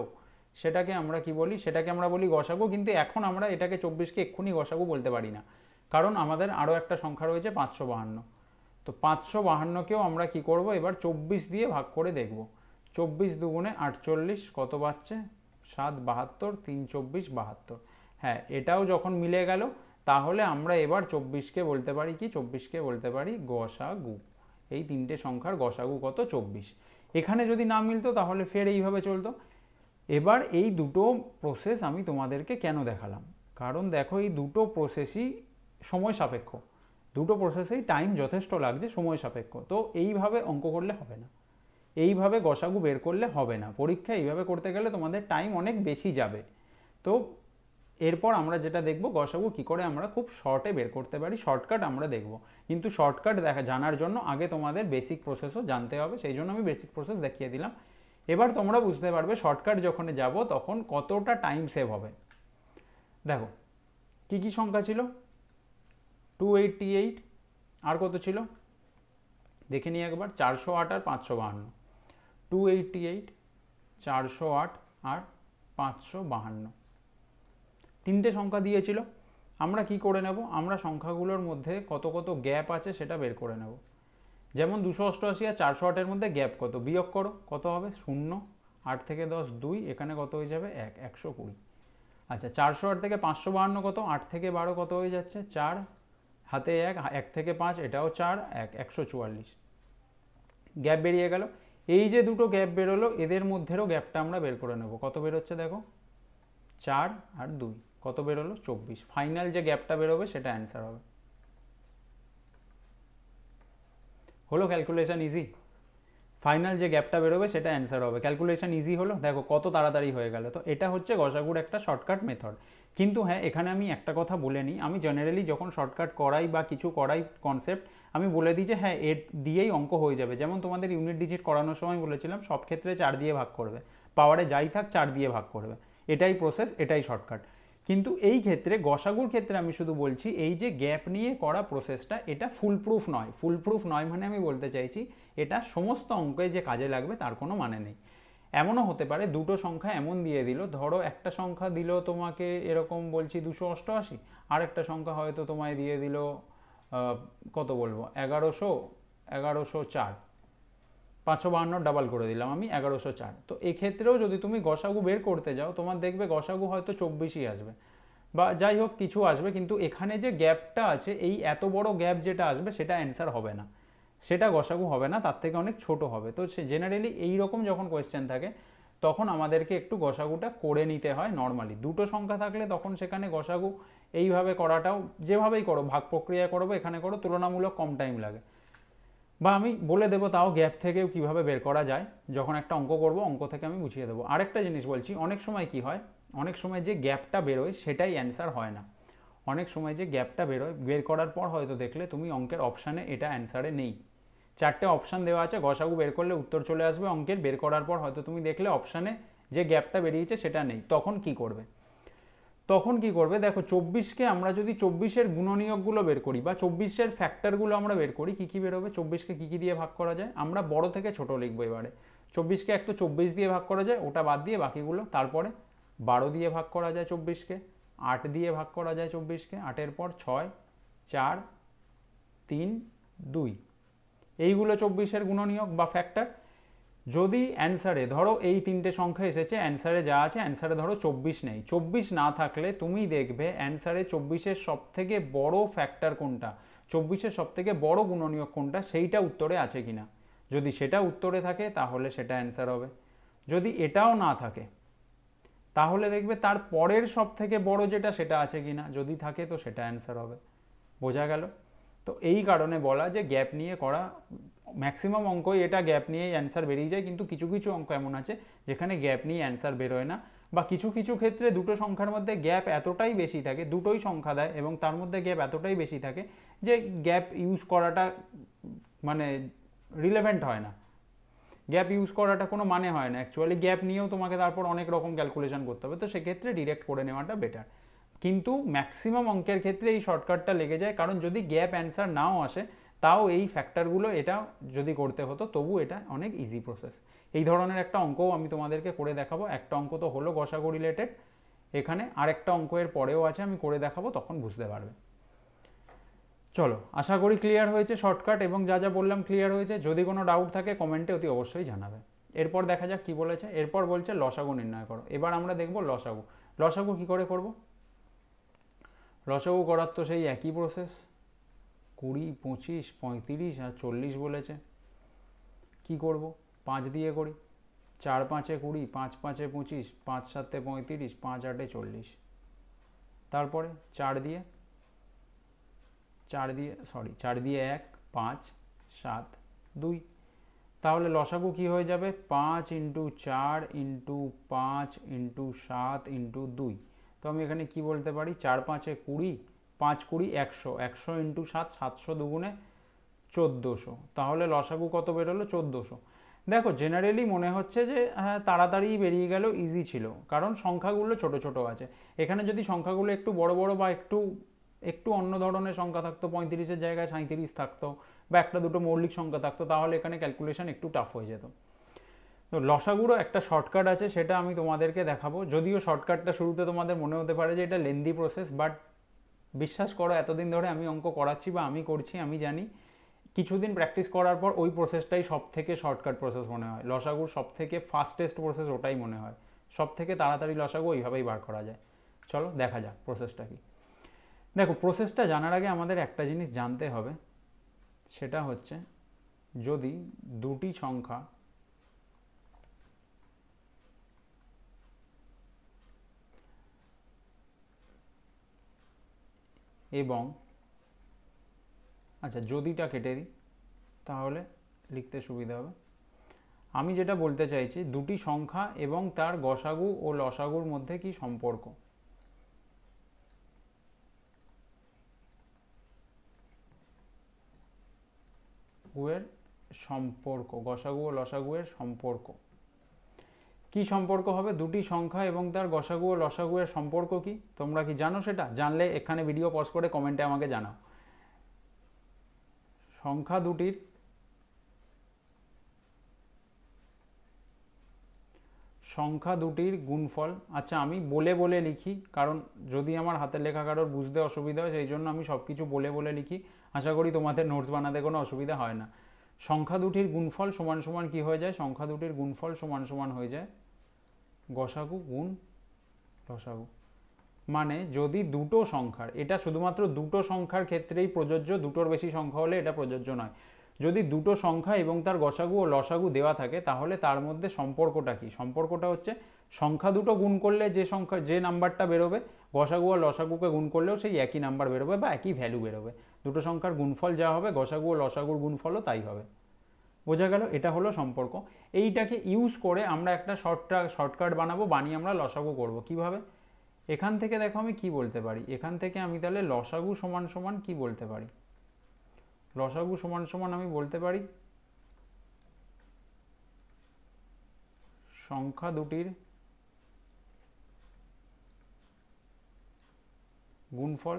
সেটাকে আমরা কি বলি সেটাকে আমরা বলি গসাগু কিন্তু এখন আমরা এটাকে চব্বিশকে এক্ষুনি গসাগু বলতে পারি না কারণ আমাদের আরও একটা সংখ্যা রয়েছে পাঁচশো বাহান্ন তো পাঁচশো বাহান্নকেও আমরা কি করব এবার চব্বিশ দিয়ে ভাগ করে দেখব চব্বিশ দুগুণে আটচল্লিশ কত পাচ্ছে সাত বাহাত্তর তিন চব্বিশ বাহাত্তর হ্যাঁ এটাও যখন মিলে গেল তাহলে আমরা এবার চব্বিশকে বলতে পারি কি চব্বিশকে বলতে পারি গসাগু এই তিনটে সংখ্যার গসাগু কত চব্বিশ এখানে যদি না মিলতো তাহলে ফের এইভাবে চলতো এবার এই দুটো প্রসেস আমি তোমাদেরকে কেন দেখালাম কারণ দেখো এই দুটো প্রসেসই সময় সাপেক্ষ দুটো প্রসেসেই টাইম যথেষ্ট লাগছে সময় সাপেক্ষ তো এইভাবে অঙ্ক করলে হবে না এইভাবে গসাগু বের করলে হবে না পরীক্ষা এইভাবে করতে গেলে তোমাদের টাইম অনেক বেশি যাবে তো এরপর আমরা যেটা দেখব গসাগু কি করে আমরা খুব শর্টে বের করতে পারি শর্টকাট আমরা দেখব কিন্তু শর্টকাট দেখা জানার জন্য আগে তোমাদের বেসিক প্রসেসও জানতে হবে সেই জন্য আমি বেসিক প্রসেস দেখিয়ে দিলাম এবার তোমরা বুঝতে পারবে শর্টকাট যখন যাব তখন কতটা টাইম সেভ হবে দেখো কি কি সংখ্যা ছিল টু এইটটি এইট আর কত ছিল দেখে নিই একবার চারশো আট আর পাঁচশো বাহান্ন টু এইটি এইট চারশো আট আর পাঁচশো বাহান্ন তিনটে সংখ্যা দিয়েছিল আমরা কি করে নেব আমরা সংখ্যাগুলোর মধ্যে কত কত গ্যাপ আছে সেটা বের করে নেব যেমন দুশো অষ্টআশি আর চারশো আটের মধ্যে গ্যাপ কত বিয়োগ করো কত হবে শূন্য আট থেকে দশ দুই এখানে কত হয়ে যাবে এক একশো কুড়ি আচ্ছা চারশো আট থেকে পাঁচশো বাহান্ন কত আট থেকে বারো কত হয়ে যাচ্ছে চার হাতে এক এক থেকে পাঁচ এটাও চার এক একশো চুয়াল্লিশ গ্যাপ বেরিয়ে গেল এই যে দুটো গ্যাপ বেরোলো এদের মধ্যেরও গ্যাপটা আমরা বের করে নেব কত বেরোচ্ছে দেখো চার আর দুই কত বেরোলো চব্বিশ ফাইনাল যে গ্যাপটা বেরোবে সেটা অ্যান্সার হবে হলো ক্যালকুলেশন ইজি ফাইনাল যে গ্যাপটা বেরোবে সেটা অ্যান্সার হবে ক্যালকুলেশন ইজি হলো দেখো কত তাড়াতাড়ি হয়ে গেল তো এটা হচ্ছে গসাগুড় একটা শর্টকাট মেথড কিন্তু হ্যাঁ এখানে আমি একটা কথা বলে নিই আমি জেনারেলি যখন শর্টকাট করাই বা কিছু করাই কনসেপ্ট আমি বলে দিই যে হ্যাঁ এর দিয়েই অঙ্ক হয়ে যাবে যেমন তোমাদের ইউনিট ডিজিট করানোর সময় বলেছিলাম সব ক্ষেত্রে চার দিয়ে ভাগ করবে পাওয়ারে যাই থাক চার দিয়ে ভাগ করবে এটাই প্রসেস এটাই শর্টকাট কিন্তু এই ক্ষেত্রে গসাগুর ক্ষেত্রে আমি শুধু বলছি এই যে গ্যাপ নিয়ে করা প্রসেসটা এটা ফুলপ্রুফ নয় ফুলপ্রুফ নয় মানে আমি বলতে চাইছি এটা সমস্ত অঙ্কে যে কাজে লাগবে তার কোনো মানে নেই এমনও হতে পারে দুটো সংখ্যা এমন দিয়ে দিল ধরো একটা সংখ্যা দিল তোমাকে এরকম বলছি দুশো অষ্টআশি আর একটা সংখ্যা হয়তো তোমায় দিয়ে দিল কত বলবো এগারোশো এগারোশো চার পাঁচশো বাহান্ন ডাবল করে দিলাম আমি এগারোশো চার তো এক্ষেত্রেও যদি তুমি গসাগু বের করতে যাও তোমার দেখবে গসাগু হয়তো চব্বিশই আসবে বা যাই হোক কিছু আসবে কিন্তু এখানে যে গ্যাপটা আছে এই এত বড় গ্যাপ যেটা আসবে সেটা অ্যান্সার হবে না সেটা গসাগু হবে না তার থেকে অনেক ছোট হবে তো সে জেনারেলি এই রকম যখন কোয়েশ্চেন থাকে তখন আমাদেরকে একটু গসাগুটা করে নিতে হয় নর্মালি দুটো সংখ্যা থাকলে তখন সেখানে গসাগু এইভাবে করাটাও যেভাবেই করো ভাগ প্রক্রিয়া করবো এখানে করো তুলনামূলক কম টাইম লাগে বা আমি বলে দেবো তাও গ্যাপ থেকেও কিভাবে বের করা যায় যখন একটা অঙ্ক করব অঙ্ক থেকে আমি বুঝিয়ে দেবো আরেকটা জিনিস বলছি অনেক সময় কি হয় অনেক সময় যে গ্যাপটা বেরোয় সেটাই অ্যান্সার হয় না অনেক সময় যে গ্যাপটা বেরোয় বের করার পর হয়তো দেখলে তুমি অঙ্কের অপশানে এটা অ্যান্সারে নেই চারটে অপশান দেওয়া আছে গসাগু বের করলে উত্তর চলে আসবে অঙ্কের বের করার পর হয়তো তুমি দেখলে অপশানে যে গ্যাপটা বেরিয়েছে সেটা নেই তখন কি করবে তখন কি করবে দেখো চব্বিশকে আমরা যদি চব্বিশের গুণনীয়কগুলো বের করি বা চব্বিশের ফ্যাক্টরগুলো আমরা বের করি কী কী বেরোবে চব্বিশকে কী কী দিয়ে ভাগ করা যায় আমরা বড় থেকে ছোট লিখবো এবারে চব্বিশকে এক তো চব্বিশ দিয়ে ভাগ করা যায় ওটা বাদ দিয়ে বাকিগুলো তারপরে বারো দিয়ে ভাগ করা যায় চব্বিশকে আট দিয়ে ভাগ করা যায় চব্বিশকে আটের পর ছয় চার তিন দুই এইগুলো চব্বিশের গুণনীয়ক বা ফ্যাক্টর যদি অ্যান্সারে ধরো এই তিনটে সংখ্যা এসেছে অ্যান্সারে যা আছে অ্যান্সারে ধরো চব্বিশ নেই চব্বিশ না থাকলে তুমি দেখবে অ্যান্সারে চব্বিশের সবথেকে বড় ফ্যাক্টর কোনটা চব্বিশের সবথেকে বড় গুণনীয় কোনটা সেইটা উত্তরে আছে কি না যদি সেটা উত্তরে থাকে তাহলে সেটা অ্যান্সার হবে যদি এটাও না থাকে তাহলে দেখবে তার পরের সব থেকে বড় যেটা সেটা আছে কি না যদি থাকে তো সেটা অ্যান্সার হবে বোঝা গেল তো এই কারণে বলা যে গ্যাপ নিয়ে করা ম্যাক্সিমাম অঙ্কই এটা গ্যাপ নিয়েই অ্যান্সার বেরিয়ে যায় কিন্তু কিছু কিছু অঙ্ক এমন আছে যেখানে গ্যাপ নিয়ে অ্যান্সার বেরোয় না বা কিছু কিছু ক্ষেত্রে দুটো সংখ্যার মধ্যে গ্যাপ এতটাই বেশি থাকে দুটোই সংখ্যা দেয় এবং তার মধ্যে গ্যাপ এতটাই বেশি থাকে যে গ্যাপ ইউজ করাটা মানে রিলেভেন্ট হয় না গ্যাপ ইউজ করাটা কোনো মানে হয় না অ্যাকচুয়ালি গ্যাপ নিয়েও তোমাকে তারপর অনেক রকম ক্যালকুলেশন করতে হবে তো সেক্ষেত্রে ডিরেক্ট করে নেওয়াটা বেটার কিন্তু ম্যাক্সিমাম অঙ্কের ক্ষেত্রে এই শর্টকাটটা লেগে যায় কারণ যদি গ্যাপ অ্যান্সার নাও আসে তাও এই ফ্যাক্টরগুলো এটা যদি করতে হতো তবু এটা অনেক ইজি প্রসেস এই ধরনের একটা অঙ্কও আমি তোমাদেরকে করে দেখাবো একটা অঙ্ক তো হলো গসাগো রিলেটেড এখানে আরেকটা অঙ্ক এর পরেও আছে আমি করে দেখাবো তখন বুঝতে পারবে চলো আশা করি ক্লিয়ার হয়েছে শর্টকাট এবং যা যা বললাম ক্লিয়ার হয়েছে যদি কোনো ডাউট থাকে কমেন্টে অতি অবশ্যই জানাবে এরপর দেখা যাক কী বলেছে এরপর বলছে লসাগু নির্ণয় করো এবার আমরা দেখবো লসাগু লসাগু কী করে করবো রসগো করার তো সেই একই প্রসেস কুড়ি পঁচিশ পঁয়ত্রিশ আর চল্লিশ বলেছে কি করব পাঁচ দিয়ে করি চার পাঁচে কুড়ি পাঁচ পাঁচে পঁচিশ পাঁচ সাতে পঁয়ত্রিশ পাঁচ আটে চল্লিশ তারপরে চার দিয়ে চার দিয়ে সরি চার দিয়ে এক পাঁচ সাত দুই তাহলে লসাগু কি হয়ে যাবে পাঁচ ইন্টু চার ইন্টু পাঁচ ইন্টু সাত ইন্টু দুই তো আমি এখানে কি বলতে পারি চার পাঁচে কুড়ি পাঁচ কুড়ি একশো একশো ইন্টু সাত সাতশো দুগুণে চোদ্দোশো তাহলে লসাগু কত বেরোলো চোদ্দোশো দেখো জেনারেলি মনে হচ্ছে যে হ্যাঁ তাড়াতাড়ি বেরিয়ে গেল ইজি ছিল কারণ সংখ্যাগুলো ছোট ছোট আছে এখানে যদি সংখ্যাগুলো একটু বড় বড় বা একটু একটু অন্য ধরনের সংখ্যা থাকতো পঁয়ত্রিশের জায়গায় সাঁত্রিশ থাকতো বা একটা দুটো মৌলিক সংখ্যা থাকতো তাহলে এখানে ক্যালকুলেশন একটু টাফ হয়ে যেত তো লসাগুরও একটা শর্টকাট আছে সেটা আমি তোমাদেরকে দেখাবো যদিও শর্টকাটটা শুরুতে তোমাদের মনে হতে পারে যে এটা লেন্দি প্রসেস বাট বিশ্বাস করো এতদিন ধরে আমি অঙ্ক করাচ্ছি বা আমি করছি আমি জানি কিছুদিন প্র্যাকটিস করার পর ওই প্রসেসটাই সব থেকে শর্টকাট প্রসেস মনে হয় লসাগুর সব থেকে ফাস্টেস্ট প্রসেস ওটাই মনে হয় সব থেকে তাড়াতাড়ি লসাগু ওইভাবেই বার করা যায় চলো দেখা যাক প্রসেসটা কি দেখো প্রসেসটা জানার আগে আমাদের একটা জিনিস জানতে হবে সেটা হচ্ছে যদি দুটি সংখ্যা এবং আচ্ছা যদিটা কেটে দিই তাহলে লিখতে সুবিধা হবে আমি যেটা বলতে চাইছি দুটি সংখ্যা এবং তার গসাগু ও লসাগুর মধ্যে কি সম্পর্ক গুয়ের সম্পর্ক গসাগু ও লসাগুয়ের সম্পর্ক কি সম্পর্ক হবে দুটি সংখ্যা এবং তার গসাগু ও লসাগু এর সম্পর্ক কি তোমরা কি জানো সেটা জানলে এখানে ভিডিও পজ করে কমেন্টে আমাকে জানাও সংখ্যা দুটির সংখ্যা দুটির গুণফল আচ্ছা আমি বলে বলে লিখি কারণ যদি আমার হাতের লেখা কারোর বুঝতে অসুবিধা হয় সেই জন্য আমি সব কিছু বলে বলে লিখি আশা করি তোমাদের নোটস বানাতে কোনো অসুবিধা হয় না সংখ্যা দুটির গুণফল সমান সমান কী হয়ে যায় সংখ্যা দুটির গুণফল সমান সমান হয়ে যায় গসাগু গুণ লসাগু মানে যদি দুটো সংখ্যার এটা শুধুমাত্র দুটো সংখ্যার ক্ষেত্রেই প্রযোজ্য দুটোর বেশি সংখ্যা হলে এটা প্রযোজ্য নয় যদি দুটো সংখ্যা এবং তার গসাগু ও লসাগু দেওয়া থাকে তাহলে তার মধ্যে সম্পর্কটা কি সম্পর্কটা হচ্ছে সংখ্যা দুটো গুণ করলে যে সংখ্যা যে নাম্বারটা বেরোবে গসাগু আর লসাগুকে গুণ করলেও সেই একই নাম্বার বেরোবে বা একই ভ্যালু বেরোবে দুটো সংখ্যার গুণফল যা হবে গসাগু ও লসাগুর গুণফলও তাই হবে বোঝা গেল এটা হলো সম্পর্ক এইটাকে ইউজ করে আমরা একটা শর্টটা শর্টকাট বানাবো বানিয়ে আমরা লসাগু করব কিভাবে এখান থেকে দেখো আমি কি বলতে পারি এখান থেকে আমি তাহলে লসাগু সমান সমান কি বলতে পারি লসাগু সমান সমান আমি বলতে পারি সংখ্যা দুটির গুণফল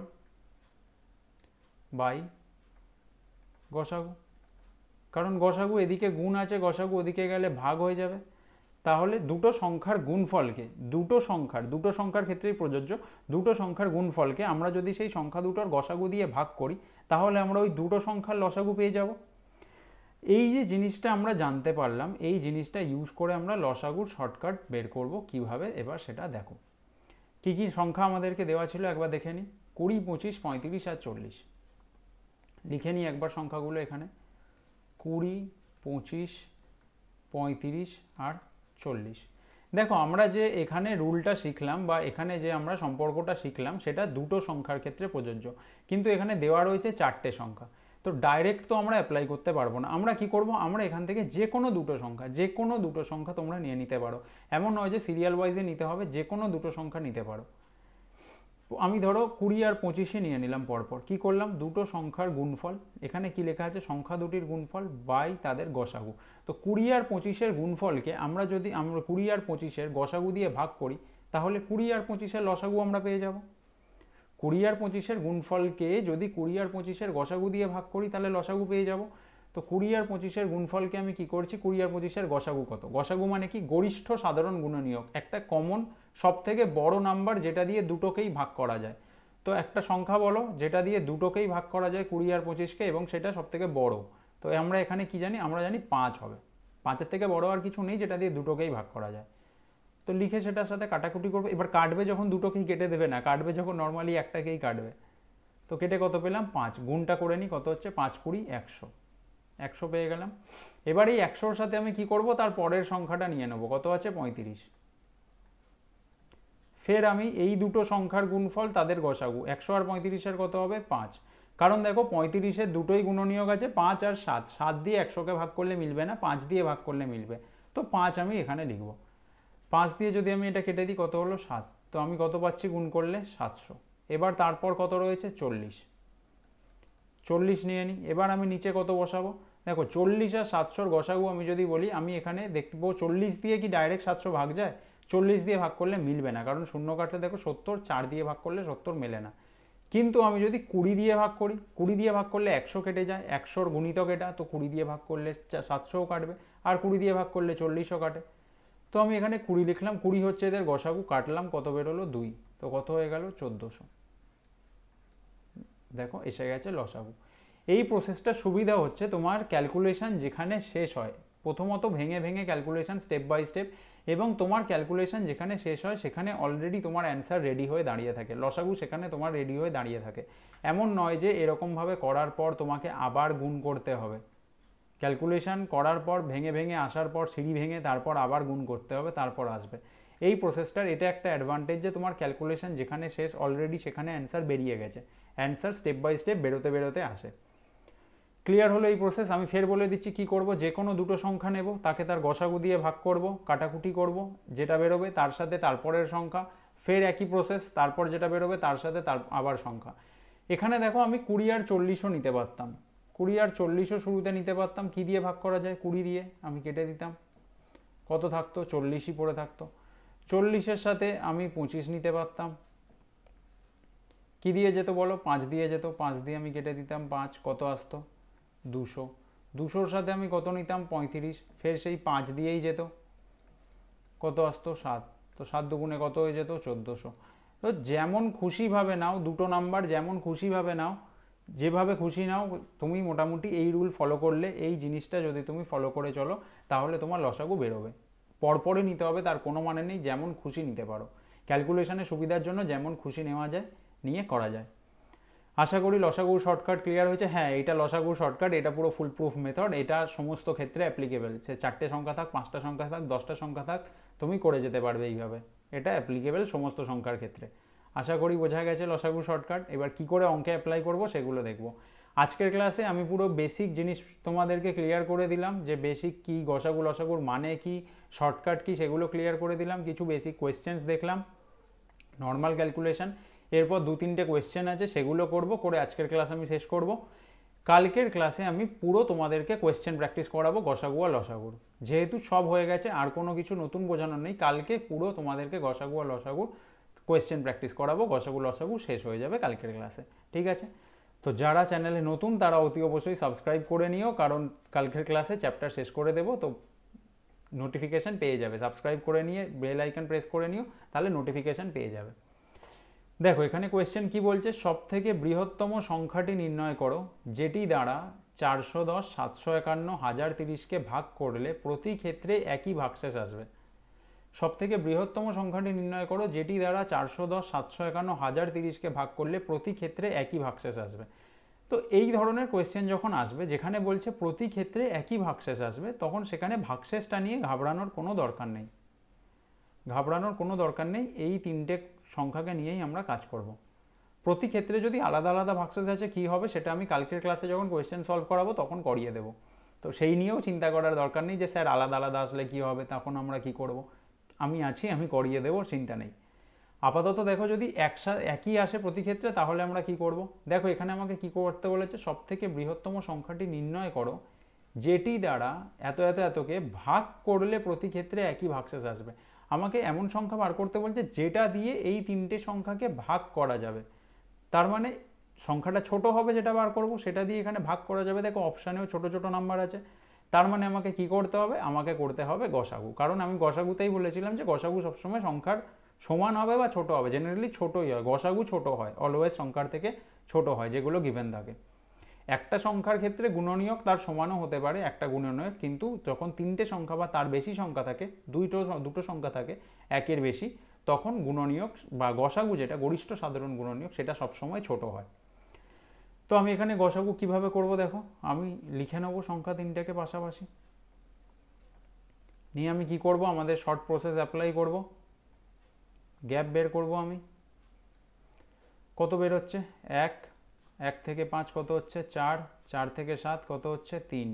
বাই গসাগু কারণ গসাগু এদিকে গুণ আছে গসাগু ওদিকে গেলে ভাগ হয়ে যাবে তাহলে দুটো সংখ্যার গুণফলকে দুটো সংখ্যার দুটো সংখ্যার ক্ষেত্রেই প্রযোজ্য দুটো সংখ্যার গুণফলকে আমরা যদি সেই সংখ্যা দুটোর গসাগু দিয়ে ভাগ করি তাহলে আমরা ওই দুটো সংখ্যার লসাগু পেয়ে যাব এই যে জিনিসটা আমরা জানতে পারলাম এই জিনিসটা ইউজ করে আমরা লসাগুর শর্টকাট বের করব কিভাবে এবার সেটা দেখো কি কি সংখ্যা আমাদেরকে দেওয়া ছিল একবার দেখে নিই কুড়ি পঁচিশ পঁয়ত্রিশ আর চল্লিশ লিখে নিই একবার সংখ্যাগুলো এখানে কুড়ি পঁচিশ পঁয়ত্রিশ আর চল্লিশ দেখো আমরা যে এখানে রুলটা শিখলাম বা এখানে যে আমরা সম্পর্কটা শিখলাম সেটা দুটো সংখ্যার ক্ষেত্রে প্রযোজ্য কিন্তু এখানে দেওয়া রয়েছে চারটে সংখ্যা তো ডাইরেক্ট তো আমরা অ্যাপ্লাই করতে পারবো না আমরা কি করব আমরা এখান থেকে যে কোনো দুটো সংখ্যা যে কোনো দুটো সংখ্যা তোমরা নিয়ে নিতে পারো এমন নয় যে সিরিয়াল ওয়াইজে নিতে হবে যে কোনো দুটো সংখ্যা নিতে পারো আমি ধরো কুড়ি আর পঁচিশে নিয়ে নিলাম পরপর কি করলাম দুটো সংখ্যার গুণফল এখানে কি লেখা আছে সংখ্যা দুটির গুণফল বাই তাদের গসাগু তো কুড়ি আর পঁচিশের গুণফলকে আমরা যদি আমরা কুড়ি আর পঁচিশের গসাগু দিয়ে ভাগ করি তাহলে কুড়ি আর পঁচিশের লসাগু আমরা পেয়ে যাব কুড়ি আর পঁচিশের গুণফলকে যদি কুড়ি আর পঁচিশের গসাগু দিয়ে ভাগ করি তাহলে লসাগু পেয়ে যাব তো কুড়ি আর পঁচিশের গুণফলকে আমি কি করছি কুড়ি আর পঁচিশের গসাগু কত গসাগু মানে কি গরিষ্ঠ সাধারণ গুণনীয়ক একটা কমন সব থেকে বড় নাম্বার যেটা দিয়ে দুটোকেই ভাগ করা যায় তো একটা সংখ্যা বলো যেটা দিয়ে দুটোকেই ভাগ করা যায় কুড়ি আর পঁচিশকে এবং সেটা সব থেকে বড় তো আমরা এখানে কি জানি আমরা জানি পাঁচ হবে পাঁচের থেকে বড় আর কিছু নেই যেটা দিয়ে দুটোকেই ভাগ করা যায় তো লিখে সেটার সাথে কাটাকুটি করবো এবার কাটবে যখন দুটোকেই কেটে দেবে না কাটবে যখন নর্মালি একটাকেই কাটবে তো কেটে কত পেলাম পাঁচ গুণটা করে নিই কত হচ্ছে পাঁচ কুড়ি একশো একশো পেয়ে গেলাম এবার এই একশোর সাথে আমি কি করব তার পরের সংখ্যাটা নিয়ে নেবো কত আছে পঁয়ত্রিশ ফের আমি এই দুটো সংখ্যার গুণফল তাদের গসাগু একশো আর পঁয়ত্রিশের কত হবে পাঁচ কারণ দেখো পঁয়ত্রিশের দুটোই গুণনীয়ক আছে পাঁচ আর সাত সাত দিয়ে একশোকে ভাগ করলে মিলবে না পাঁচ দিয়ে ভাগ করলে মিলবে তো পাঁচ আমি এখানে লিখব পাঁচ দিয়ে যদি আমি এটা কেটে দিই কত হলো সাত তো আমি কত পাচ্ছি গুণ করলে সাতশো এবার তারপর কত রয়েছে চল্লিশ চল্লিশ নিয়ে নিই এবার আমি নিচে কত বসাবো দেখো চল্লিশ আর সাতশোর গসাগু আমি যদি বলি আমি এখানে দেখবো চল্লিশ দিয়ে কি ডাইরেক্ট সাতশো ভাগ যায় চল্লিশ দিয়ে ভাগ করলে মিলবে না কারণ শূন্য কাটলে দেখো সত্তর চার দিয়ে ভাগ করলে সত্তর মেলে না কিন্তু আমি যদি কুড়ি দিয়ে ভাগ করি কুড়ি দিয়ে ভাগ করলে একশো কেটে যায় একশোর গুণিতক এটা তো কুড়ি দিয়ে ভাগ করলে সাতশোও কাটবে আর কুড়ি দিয়ে ভাগ করলে চল্লিশও কাটে তো আমি এখানে কুড়ি লিখলাম কুড়ি হচ্ছে এদের গসাগু কাটলাম কত বেরোলো দুই তো কত হয়ে গেল চোদ্দোশো দেখো এসে গেছে লসাগু এই প্রসেসটা সুবিধা হচ্ছে তোমার ক্যালকুলেশান যেখানে শেষ হয় প্রথমত ভেঙে ভেঙে ক্যালকুলেশান স্টেপ বাই স্টেপ এবং তোমার ক্যালকুলেশন যেখানে শেষ হয় সেখানে অলরেডি তোমার অ্যান্সার রেডি হয়ে দাঁড়িয়ে থাকে লসাগু সেখানে তোমার রেডি হয়ে দাঁড়িয়ে থাকে এমন নয় যে এরকমভাবে করার পর তোমাকে আবার গুণ করতে হবে ক্যালকুলেশন করার পর ভেঙে ভেঙে আসার পর সিঁড়ি ভেঙে তারপর আবার গুণ করতে হবে তারপর আসবে এই প্রসেসটার এটা একটা অ্যাডভান্টেজ যে তোমার ক্যালকুলেশন যেখানে শেষ অলরেডি সেখানে অ্যান্সার বেরিয়ে গেছে অ্যান্সার স্টেপ বাই স্টেপ বেরোতে বেরোতে আসে ক্লিয়ার হলো এই প্রসেস আমি ফের বলে দিচ্ছি কি করব যে কোনো দুটো সংখ্যা নেব তাকে তার গসাগু দিয়ে ভাগ করব কাটাকুটি করব যেটা বেরোবে তার সাথে তারপরের সংখ্যা ফের একই প্রসেস তারপর যেটা বেরোবে তার সাথে তার আবার সংখ্যা এখানে দেখো আমি কুড়ি আর চল্লিশও নিতে পারতাম কুড়ি আর চল্লিশও শুরুতে নিতে পারতাম কি দিয়ে ভাগ করা যায় কুড়ি দিয়ে আমি কেটে দিতাম কত থাকতো চল্লিশই পড়ে থাকতো চল্লিশের সাথে আমি পঁচিশ নিতে পারতাম কি দিয়ে যেত বলো পাঁচ দিয়ে যেত পাঁচ দিয়ে আমি কেটে দিতাম পাঁচ কত আসতো দুশো দুশোর সাথে আমি কত নিতাম পঁয়ত্রিশ ফের সেই পাঁচ দিয়েই যেত কত আসতো সাত তো সাত দুগুণে কত হয়ে যেত চোদ্দোশো তো যেমন খুশিভাবে নাও দুটো নাম্বার যেমন খুশিভাবে নাও যেভাবে খুশি নাও তুমি মোটামুটি এই রুল ফলো করলে এই জিনিসটা যদি তুমি ফলো করে চলো তাহলে তোমার লসাগু বেরোবে পরপরই নিতে হবে তার কোনো মানে নেই যেমন খুশি নিতে পারো ক্যালকুলেশনের সুবিধার জন্য যেমন খুশি নেওয়া যায় নিয়ে করা যায় আশা করি লসাগুর শর্টকাট ক্লিয়ার হয়েছে হ্যাঁ এটা লসাগুর শর্টকাট এটা পুরো ফুল প্রুফ মেথড এটা সমস্ত ক্ষেত্রে অ্যাপ্লিকেবল সে চারটে সংখ্যা থাক পাঁচটা সংখ্যা থাক দশটা সংখ্যা থাক তুমি করে যেতে পারবে এইভাবে এটা অ্যাপ্লিকেবল সমস্ত সংখ্যার ক্ষেত্রে আশা করি বোঝা গেছে লসাগুর শর্টকাট এবার কি করে অঙ্কে অ্যাপ্লাই করব সেগুলো দেখব আজকের ক্লাসে আমি পুরো বেসিক জিনিস তোমাদেরকে ক্লিয়ার করে দিলাম যে বেসিক কি গসাগু লসাগুর মানে কি শর্টকাট কি সেগুলো ক্লিয়ার করে দিলাম কিছু বেসিক কোয়েশ্চেন্স দেখলাম নর্মাল ক্যালকুলেশন এরপর দু তিনটে কোয়েশ্চেন আছে সেগুলো করব করে আজকের ক্লাস আমি শেষ করব কালকের ক্লাসে আমি পুরো তোমাদেরকে কোয়েশ্চেন প্র্যাকটিস করাবো গসাগুয়া লসাগুর যেহেতু সব হয়ে গেছে আর কোনো কিছু নতুন বোঝানোর নেই কালকে পুরো তোমাদেরকে গসাগুয়া লসাগুর কোয়েশ্চেন প্র্যাকটিস করাবো গসাগু লসাগু শেষ হয়ে যাবে কালকের ক্লাসে ঠিক আছে তো যারা চ্যানেলে নতুন তারা অতি অবশ্যই সাবস্ক্রাইব করে নিও কারণ কালকের ক্লাসে চ্যাপ্টার শেষ করে দেবো তো নোটিফিকেশান পেয়ে যাবে সাবস্ক্রাইব করে নিয়ে বেল আইকন প্রেস করে নিও তাহলে নোটিফিকেশান পেয়ে যাবে দেখো এখানে কোয়েশ্চেন কি বলছে সবথেকে বৃহত্তম সংখ্যাটি নির্ণয় করো যেটি দ্বারা চারশো দশ সাতশো একান্ন হাজার তিরিশকে ভাগ করলে প্রতি ক্ষেত্রে একই ভাগশেষ আসবে সবথেকে বৃহত্তম সংখ্যাটি নির্ণয় করো যেটি দ্বারা চারশো দশ সাতশো একান্ন হাজার তিরিশকে ভাগ করলে প্রতি ক্ষেত্রে একই ভাগশেষ আসবে তো এই ধরনের কোয়েশ্চেন যখন আসবে যেখানে বলছে প্রতি ক্ষেত্রে একই ভাগশেষ আসবে তখন সেখানে ভাগশেষটা নিয়ে ঘাবড়ানোর কোনো দরকার নেই ঘাবড়ানোর কোনো দরকার নেই এই তিনটে সংখ্যাকে নিয়েই আমরা কাজ করব। প্রতি ক্ষেত্রে যদি আলাদা আলাদা ভাক্সেস আছে কী হবে সেটা আমি কালকের ক্লাসে যখন কোয়েশ্চেন সলভ করাবো তখন করিয়ে দেবো তো সেই নিয়েও চিন্তা করার দরকার নেই যে স্যার আলাদা আলাদা আসলে কী হবে তখন আমরা কি করব। আমি আছি আমি করিয়ে দেবো চিন্তা নেই আপাতত দেখো যদি একসাথে একই আসে প্রতি ক্ষেত্রে তাহলে আমরা কি করব। দেখো এখানে আমাকে কি করতে বলেছে সব থেকে বৃহত্তম সংখ্যাটি নির্ণয় করো যেটি দ্বারা এত এত এতকে ভাগ করলে প্রতি ক্ষেত্রে একই ভাগশেষ আসবে আমাকে এমন সংখ্যা বার করতে বলছে যেটা দিয়ে এই তিনটে সংখ্যাকে ভাগ করা যাবে তার মানে সংখ্যাটা ছোট হবে যেটা বার করব সেটা দিয়ে এখানে ভাগ করা যাবে দেখো অপশানেও ছোট ছোট নাম্বার আছে তার মানে আমাকে কি করতে হবে আমাকে করতে হবে গসাগু কারণ আমি গসাগুতেই বলেছিলাম যে গসাগু সবসময় সংখ্যার সমান হবে বা ছোট হবে জেনারেলি ছোটই হয় গসাগু ছোট হয় অলওয়েজ সংখ্যার থেকে ছোট হয় যেগুলো গিভেন থাকে একটা সংখ্যার ক্ষেত্রে গুণনীয়ক তার সমানও হতে পারে একটা গুণনীয়ক কিন্তু যখন তিনটে সংখ্যা বা তার বেশি সংখ্যা থাকে দুইটো দুটো সংখ্যা থাকে একের বেশি তখন গুণনীয়ক বা গসাগু যেটা গরিষ্ঠ সাধারণ গুণনীয়ক সেটা সবসময় ছোট হয় তো আমি এখানে গসাগু কিভাবে করব দেখো আমি লিখে নেবো সংখ্যা তিনটাকে পাশাপাশি নিয়ে আমি কি করব আমাদের শর্ট প্রসেস অ্যাপ্লাই করব গ্যাপ বের করব আমি কত বের হচ্ছে এক এক থেকে পাঁচ কত হচ্ছে চার চার থেকে সাত কত হচ্ছে তিন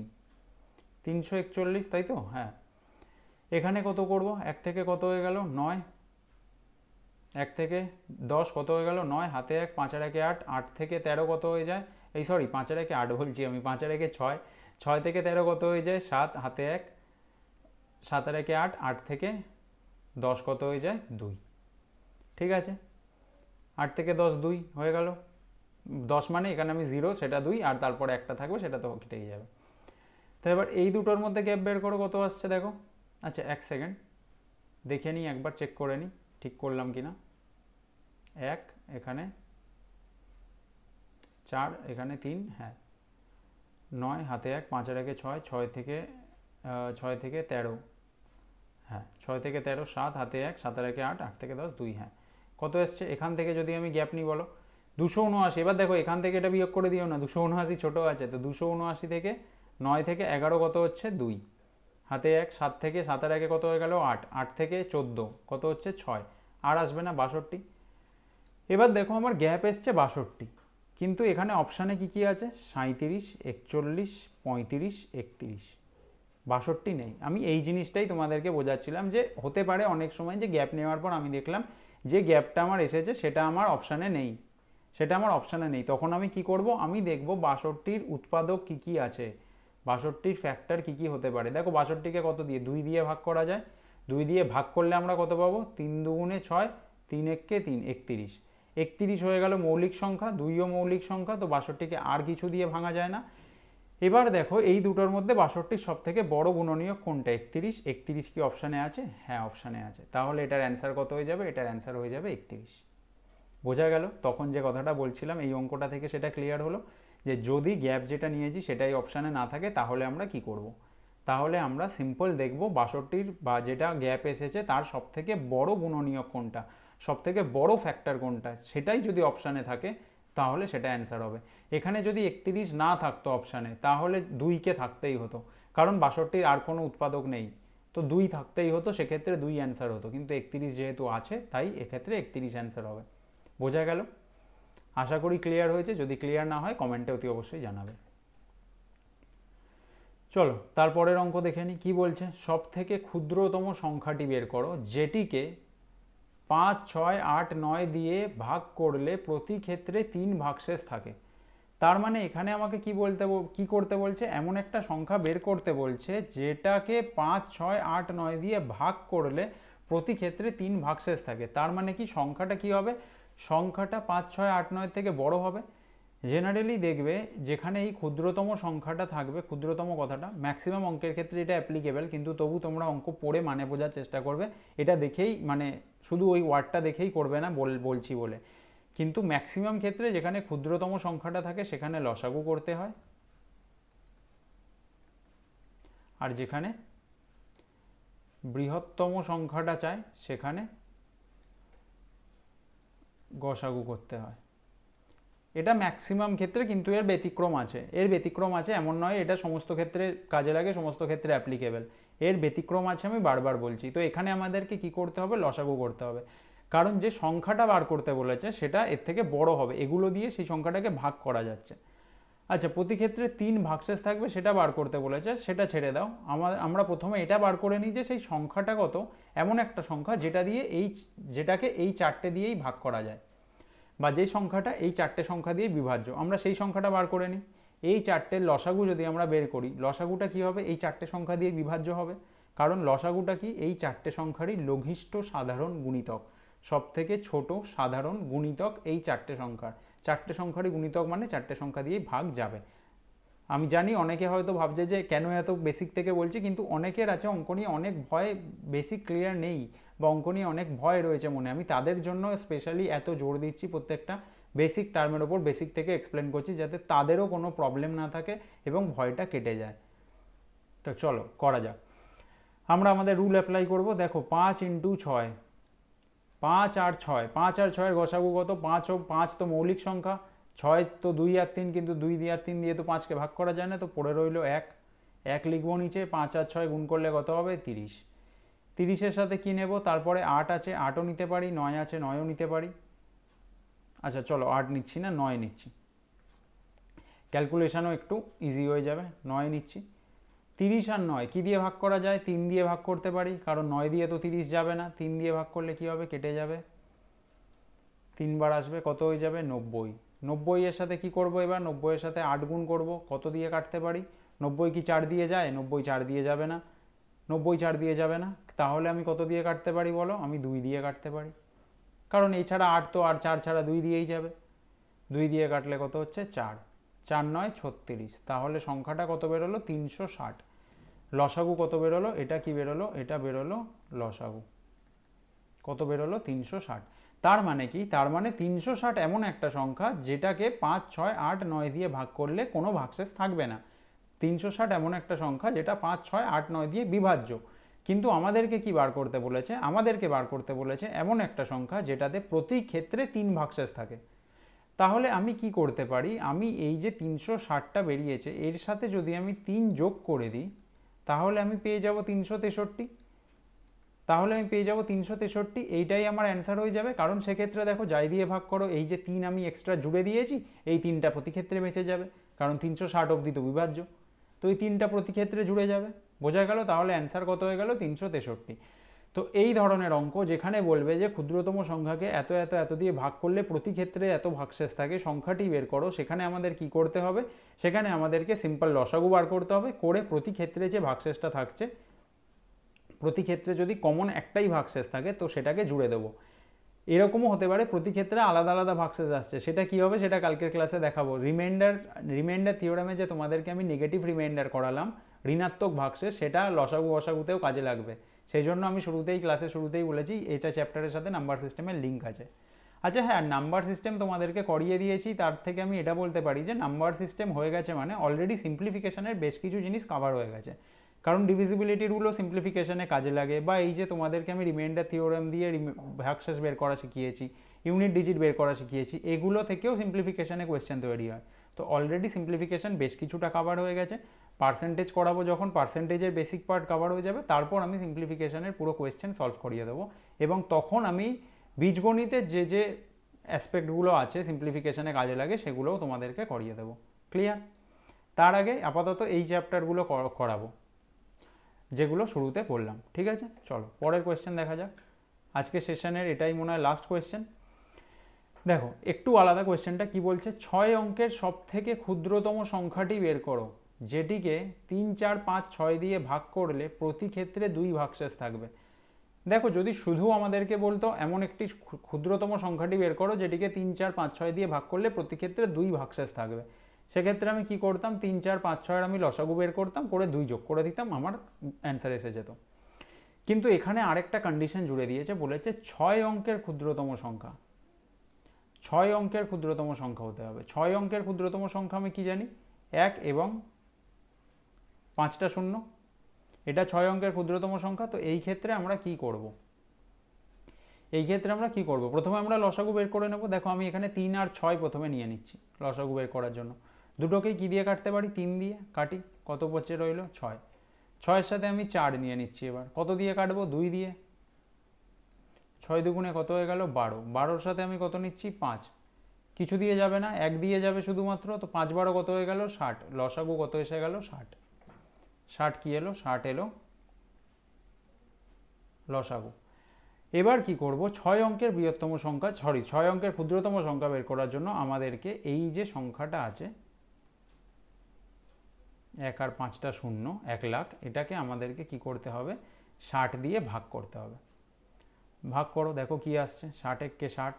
তিনশো একচল্লিশ তাই তো হ্যাঁ এখানে কত করব এক থেকে কত হয়ে গেল নয় এক থেকে দশ কত হয়ে গেল নয় হাতে এক পাঁচের একে আট আট থেকে তেরো কত হয়ে যায় এই সরি পাঁচের একে আট বলছি আমি পাঁচের একে ছয় ছয় থেকে তেরো কত হয়ে যায় সাত হাতে এক সাতের একে আট আট থেকে দশ কত হয়ে যায় দুই ঠিক আছে আট থেকে দশ দুই হয়ে গেল দশ মানে এখানে আমি জিরো সেটা দুই আর তারপরে একটা থাকবে সেটা তো কেটেই যাবে তো এবার এই দুটোর মধ্যে গ্যাপ বের করো কত আসছে দেখো আচ্ছা এক সেকেন্ড দেখে নিই একবার চেক করে নিই ঠিক করলাম কি না এক এখানে চার এখানে তিন হ্যাঁ নয় হাতে এক পাঁচ একে ছয় ছয় থেকে ছয় থেকে তেরো হ্যাঁ ছয় থেকে তেরো সাত হাতে এক সাতের একে আট আট থেকে দশ দুই হ্যাঁ কত এসছে এখান থেকে যদি আমি গ্যাপ নিই বলো দুশো উনআশি এবার দেখো এখান থেকে এটা বিয়োগ করে দিও না দুশো উনআশি ছোটো আছে তো দুশো উনআশি থেকে নয় থেকে এগারো কত হচ্ছে দুই হাতে এক সাত থেকে সাতের একে কত হয়ে গেল আট আট থেকে চোদ্দো কত হচ্ছে ছয় আর আসবে না বাষট্টি এবার দেখো আমার গ্যাপ এসছে বাষট্টি কিন্তু এখানে অপশানে কি কি আছে সাঁত্রিশ একচল্লিশ পঁয়ত্রিশ একত্রিশ বাষট্টি নেই আমি এই জিনিসটাই তোমাদেরকে বোঝাচ্ছিলাম যে হতে পারে অনেক সময় যে গ্যাপ নেওয়ার পর আমি দেখলাম যে গ্যাপটা আমার এসেছে সেটা আমার অপশানে নেই সেটা আমার অপশানে নেই তখন আমি কি করব আমি দেখব বাষট্টির উৎপাদক কি কি আছে বাষট্টির ফ্যাক্টর কি কি হতে পারে দেখো বাষট্টিকে কত দিয়ে দুই দিয়ে ভাগ করা যায় দুই দিয়ে ভাগ করলে আমরা কত পাবো তিন দুগুণে ছয় তিন এককে তিন একত্রিশ একত্রিশ হয়ে গেল মৌলিক সংখ্যা দুইও মৌলিক সংখ্যা তো বাষট্টিকে আর কিছু দিয়ে ভাঙা যায় না এবার দেখো এই দুটোর মধ্যে বাষট্টির সবথেকে বড় গুণনীয় কোনটা একত্রিশ একত্রিশ কি অপশানে আছে হ্যাঁ অপশানে আছে তাহলে এটার অ্যান্সার কত হয়ে যাবে এটার অ্যান্সার হয়ে যাবে একত্রিশ বোঝা গেল তখন যে কথাটা বলছিলাম এই অঙ্কটা থেকে সেটা ক্লিয়ার হলো যে যদি গ্যাপ যেটা নিয়েছি সেটাই অপশানে না থাকে তাহলে আমরা কি করব। তাহলে আমরা সিম্পল দেখব বাষট্টির বা যেটা গ্যাপ এসেছে তার সবথেকে বড় গুণনীয়ক কোনটা সবথেকে বড় ফ্যাক্টর কোনটা সেটাই যদি অপশানে থাকে তাহলে সেটা অ্যান্সার হবে এখানে যদি একত্রিশ না থাকতো অপশানে তাহলে দুইকে থাকতেই হতো কারণ বাষট্টির আর কোনো উৎপাদক নেই তো দুই থাকতেই হতো সেক্ষেত্রে দুই অ্যান্সার হতো কিন্তু একত্রিশ যেহেতু আছে তাই এক্ষেত্রে একত্রিশ অ্যান্সার হবে বোঝা গেল আশা করি ক্লিয়ার হয়েছে যদি ক্লিয়ার না হয় কমেন্টে অতি অবশ্যই জানাবে চলো তারপরের অঙ্ক দেখে নিই কী বলছে সব থেকে ক্ষুদ্রতম সংখ্যাটি বের করো যেটিকে পাঁচ ছয় আট নয় দিয়ে ভাগ করলে প্রতি ক্ষেত্রে তিন ভাগশেষ থাকে তার মানে এখানে আমাকে কি বলতে কি করতে বলছে এমন একটা সংখ্যা বের করতে বলছে যেটাকে পাঁচ ছয় আট নয় দিয়ে ভাগ করলে প্রতি ক্ষেত্রে তিন ভাগশেষ থাকে তার মানে কি সংখ্যাটা কি হবে সংখ্যাটা পাঁচ ছয় আট নয় থেকে বড় হবে জেনারেলি দেখবে যেখানে এই ক্ষুদ্রতম সংখ্যাটা থাকবে ক্ষুদ্রতম কথাটা ম্যাক্সিমাম অঙ্কের ক্ষেত্রে এটা অ্যাপ্লিকেবল কিন্তু তবু তোমরা অঙ্ক পড়ে মানে বোঝার চেষ্টা করবে এটা দেখেই মানে শুধু ওই ওয়ার্ডটা দেখেই করবে না বল বলছি বলে কিন্তু ম্যাক্সিমাম ক্ষেত্রে যেখানে ক্ষুদ্রতম সংখ্যাটা থাকে সেখানে লসাগু করতে হয় আর যেখানে বৃহত্তম সংখ্যাটা চায় সেখানে গসাগু করতে হয় এটা ম্যাক্সিমাম ক্ষেত্রে কিন্তু এর ব্যতিক্রম আছে এর ব্যতিক্রম আছে এমন নয় এটা সমস্ত ক্ষেত্রে কাজে লাগে সমস্ত ক্ষেত্রে অ্যাপ্লিকেবল এর ব্যতিক্রম আছে আমি বারবার বলছি তো এখানে আমাদেরকে কি করতে হবে লসাগু করতে হবে কারণ যে সংখ্যাটা বার করতে বলেছে সেটা এর থেকে বড় হবে এগুলো দিয়ে সেই সংখ্যাটাকে ভাগ করা যাচ্ছে আচ্ছা প্রতি ক্ষেত্রে তিন ভাগশেষ থাকবে সেটা বার করতে বলেছে সেটা ছেড়ে দাও আমার আমরা প্রথমে এটা বার করে নিই যে সেই সংখ্যাটা কত এমন একটা সংখ্যা যেটা দিয়ে এই যেটাকে এই চারটে দিয়েই ভাগ করা যায় বা যে সংখ্যাটা এই চারটে সংখ্যা দিয়ে বিভাজ্য আমরা সেই সংখ্যাটা বার করে নিই এই চারটের লসাগু যদি আমরা বের করি লসাগুটা কি হবে এই চারটে সংখ্যা দিয়ে বিভাজ্য হবে কারণ লসাগুটা কি এই চারটে সংখ্যারই লঘিষ্ঠ সাধারণ গুণিতক সবথেকে ছোট সাধারণ গুণিতক এই চারটে সংখ্যার চারটে সংখ্যারই গুণিতক মানে চারটে সংখ্যা দিয়েই ভাগ যাবে আমি জানি অনেকে হয়তো ভাবছে যে কেন এত বেসিক থেকে বলছি কিন্তু অনেকের আছে অঙ্ক নিয়ে অনেক ভয় বেসিক ক্লিয়ার নেই বা অঙ্ক নিয়ে অনেক ভয় রয়েছে মনে আমি তাদের জন্য স্পেশালি এত জোর দিচ্ছি প্রত্যেকটা বেসিক টার্মের ওপর বেসিক থেকে এক্সপ্লেন করছি যাতে তাদেরও কোনো প্রবলেম না থাকে এবং ভয়টা কেটে যায় তো চলো করা যাক আমরা আমাদের রুল অ্যাপ্লাই করব দেখো পাঁচ ইন্টু ছয় পাঁচ আর ছয় পাঁচ আর ছয়ের গসাগু কত পাঁচ ও পাঁচ তো মৌলিক সংখ্যা ছয় তো দুই আর তিন কিন্তু দুই দিয়ে আর তিন দিয়ে তো পাঁচকে ভাগ করা যায় না তো পড়ে রইল এক এক লিখব নিচে পাঁচ আর ছয় গুণ করলে কত হবে তিরিশ তিরিশের সাথে কী নেব তারপরে আট আছে আটও নিতে পারি নয় আছে নয়ও নিতে পারি আচ্ছা চলো আট নিচ্ছি না নয় নিচ্ছি ক্যালকুলেশানও একটু ইজি হয়ে যাবে নয় নিচ্ছি তিরিশ আর নয় কী দিয়ে ভাগ করা যায় তিন দিয়ে ভাগ করতে পারি কারণ নয় দিয়ে তো তিরিশ যাবে না তিন দিয়ে ভাগ করলে কী হবে কেটে যাবে তিনবার আসবে কত হয়ে যাবে নব্বই নব্বইয়ের সাথে কি করব এবার নব্বইয়ের সাথে আট গুণ করব কত দিয়ে কাটতে পারি নব্বই কি চার দিয়ে যায় নব্বই চার দিয়ে যাবে না নব্বই চার দিয়ে যাবে না তাহলে আমি কত দিয়ে কাটতে পারি বলো আমি দুই দিয়ে কাটতে পারি কারণ এছাড়া আট তো আর চার ছাড়া দুই দিয়েই যাবে দুই দিয়ে কাটলে কত হচ্ছে চার চার নয় ছত্রিশ তাহলে সংখ্যাটা কত বেরোলো তিনশো ষাট লসাগু কত বেরোলো এটা কি বেরোলো এটা বেরোলো লসাগু কত বেরোলো তিনশো ষাট তার মানে কি তার মানে তিনশো ষাট এমন একটা সংখ্যা যেটাকে পাঁচ ছয় আট নয় দিয়ে ভাগ করলে কোনো ভাগশেষ থাকবে না তিনশো ষাট এমন একটা সংখ্যা যেটা পাঁচ ছয় আট নয় দিয়ে বিভাজ্য কিন্তু আমাদেরকে কি বার করতে বলেছে আমাদেরকে বার করতে বলেছে এমন একটা সংখ্যা যেটাতে প্রতি ক্ষেত্রে তিন ভাগশেষ থাকে তাহলে আমি কি করতে পারি আমি এই যে তিনশো ষাটটা বেরিয়েছে এর সাথে যদি আমি তিন যোগ করে দিই তাহলে আমি পেয়ে যাব তিনশো তেষট্টি তাহলে আমি পেয়ে যাব তিনশো তেষট্টি এইটাই আমার অ্যান্সার হয়ে যাবে কারণ সেক্ষেত্রে দেখো যাই দিয়ে ভাগ করো এই যে তিন আমি এক্সট্রা জুড়ে দিয়েছি এই তিনটা প্রতিক্ষেত্রে বেঁচে যাবে কারণ তিনশো ষাট অবধি তো বিভাজ্য তো এই তিনটা প্রতিক্ষেত্রে জুড়ে যাবে বোঝা গেল তাহলে অ্যান্সার কত হয়ে গেল তিনশো তেষট্টি তো এই ধরনের অঙ্ক যেখানে বলবে যে ক্ষুদ্রতম সংখ্যাকে এত এত এত দিয়ে ভাগ করলে প্রতি ক্ষেত্রে এত ভাগশেষ থাকে সংখ্যাটি বের করো সেখানে আমাদের কি করতে হবে সেখানে আমাদেরকে সিম্পল লসাগু বার করতে হবে করে প্রতি ক্ষেত্রে যে ভাগশেষটা থাকছে প্রতি ক্ষেত্রে যদি কমন একটাই ভাগশেষ থাকে তো সেটাকে জুড়ে দেবো এরকমও হতে পারে প্রতি ক্ষেত্রে আলাদা আলাদা ভাগশেষ আসছে সেটা কি হবে সেটা কালকের ক্লাসে দেখাবো রিমাইন্ডার রিমাইন্ডার থিওরামে যে তোমাদেরকে আমি নেগেটিভ রিমাইন্ডার করালাম ঋণাত্মক ভাগশেষ সেটা লসাগু অসাগুতেও কাজে লাগবে সেই জন্য আমি শুরুতেই ক্লাসে শুরুতেই বলেছি এটা চ্যাপ্টারের সাথে নাম্বার সিস্টেমের লিঙ্ক আছে আচ্ছা হ্যাঁ নাম্বার সিস্টেম তোমাদেরকে করিয়ে দিয়েছি তার থেকে আমি এটা বলতে পারি যে নাম্বার সিস্টেম হয়ে গেছে মানে অলরেডি সিম্পলিফিকেশানের বেশ কিছু জিনিস কভার হয়ে গেছে কারণ ডিভিজিবিলিটি রুলও সিম্পলিফিকেশানে কাজে লাগে বা এই যে তোমাদেরকে আমি রিমাইন্ডার থিওরেম দিয়ে ভ্যাকসেস বের করা শিখিয়েছি ইউনিট ডিজিট বের করা শিখিয়েছি এগুলো থেকেও সিম্পলিফিকেশানে কোয়েশ্চেন তৈরি হয় তো অলরেডি সিম্পলিফিকেশান বেশ কিছুটা কাভার হয়ে গেছে পার্সেন্টেজ করাবো যখন পার্সেন্টেজের বেসিক পার্ট কাভার হয়ে যাবে তারপর আমি সিম্পলিফিকেশানের পুরো কোয়েশ্চেন সলভ করিয়ে দেবো এবং তখন আমি বীজগণিতে যে যে অ্যাসপেক্টগুলো আছে সিম্পলিফিকেশানে কাজে লাগে সেগুলোও তোমাদেরকে করিয়ে দেবো ক্লিয়ার তার আগে আপাতত এই চ্যাপ্টারগুলো করাবো যেগুলো শুরুতে পড়লাম ঠিক আছে চলো পরের কোয়েশ্চেন দেখা যাক আজকে সেশনের এটাই মনে হয় লাস্ট কোয়েশ্চেন দেখো একটু আলাদা কোয়েশ্চেনটা কি বলছে ছয় অঙ্কের সব থেকে ক্ষুদ্রতম সংখ্যাটি বের করো যেটিকে তিন চার পাঁচ ছয় দিয়ে ভাগ করলে প্রতি ক্ষেত্রে দুই ভাগশেষ থাকবে দেখো যদি শুধু আমাদেরকে বলতো এমন একটি ক্ষুদ্রতম সংখ্যাটি বের করো যেটিকে তিন চার পাঁচ ছয় দিয়ে ভাগ করলে প্রতি ক্ষেত্রে দুই ভাগশেষ থাকবে সেক্ষেত্রে আমি কি করতাম তিন চার পাঁচ ছয়ের আমি লসাগু বের করতাম করে দুই যোগ করে দিতাম আমার অ্যান্সার এসে যেত কিন্তু এখানে আরেকটা কন্ডিশন জুড়ে দিয়েছে বলেছে ছয় অঙ্কের ক্ষুদ্রতম সংখ্যা ছয় অঙ্কের ক্ষুদ্রতম সংখ্যা হতে হবে ছয় অঙ্কের ক্ষুদ্রতম সংখ্যা আমি কি জানি এক এবং পাঁচটা শূন্য এটা ছয় অঙ্কের ক্ষুদ্রতম সংখ্যা তো এই ক্ষেত্রে আমরা কি করব। এই ক্ষেত্রে আমরা কি করব প্রথমে আমরা লসাগু বের করে নেব দেখো আমি এখানে তিন আর ছয় প্রথমে নিয়ে নিচ্ছি লসাগু বের করার জন্য দুটোকেই কী দিয়ে কাটতে পারি তিন দিয়ে কাটি কত পচে রইল ছয় ছয়ের সাথে আমি চার নিয়ে নিচ্ছি এবার কত দিয়ে কাটবো দুই দিয়ে ছয় দুগুণে কত হয়ে গেল বারো বারোর সাথে আমি কত নিচ্ছি পাঁচ কিছু দিয়ে যাবে না এক দিয়ে যাবে শুধুমাত্র তো পাঁচ বারো কত হয়ে গেল ষাট লসাগু কত এসে গেল ষাট ষাট কী এলো ষাট এলো লসাগু এবার কি করব ছয় অঙ্কের বৃহত্তম সংখ্যা সরি ছয় অঙ্কের ক্ষুদ্রতম সংখ্যা বের করার জন্য আমাদেরকে এই যে সংখ্যাটা আছে এক আর পাঁচটা শূন্য এক লাখ এটাকে আমাদেরকে কি করতে হবে ষাট দিয়ে ভাগ করতে হবে ভাগ করো দেখো কি আসছে ষাট এককে ষাট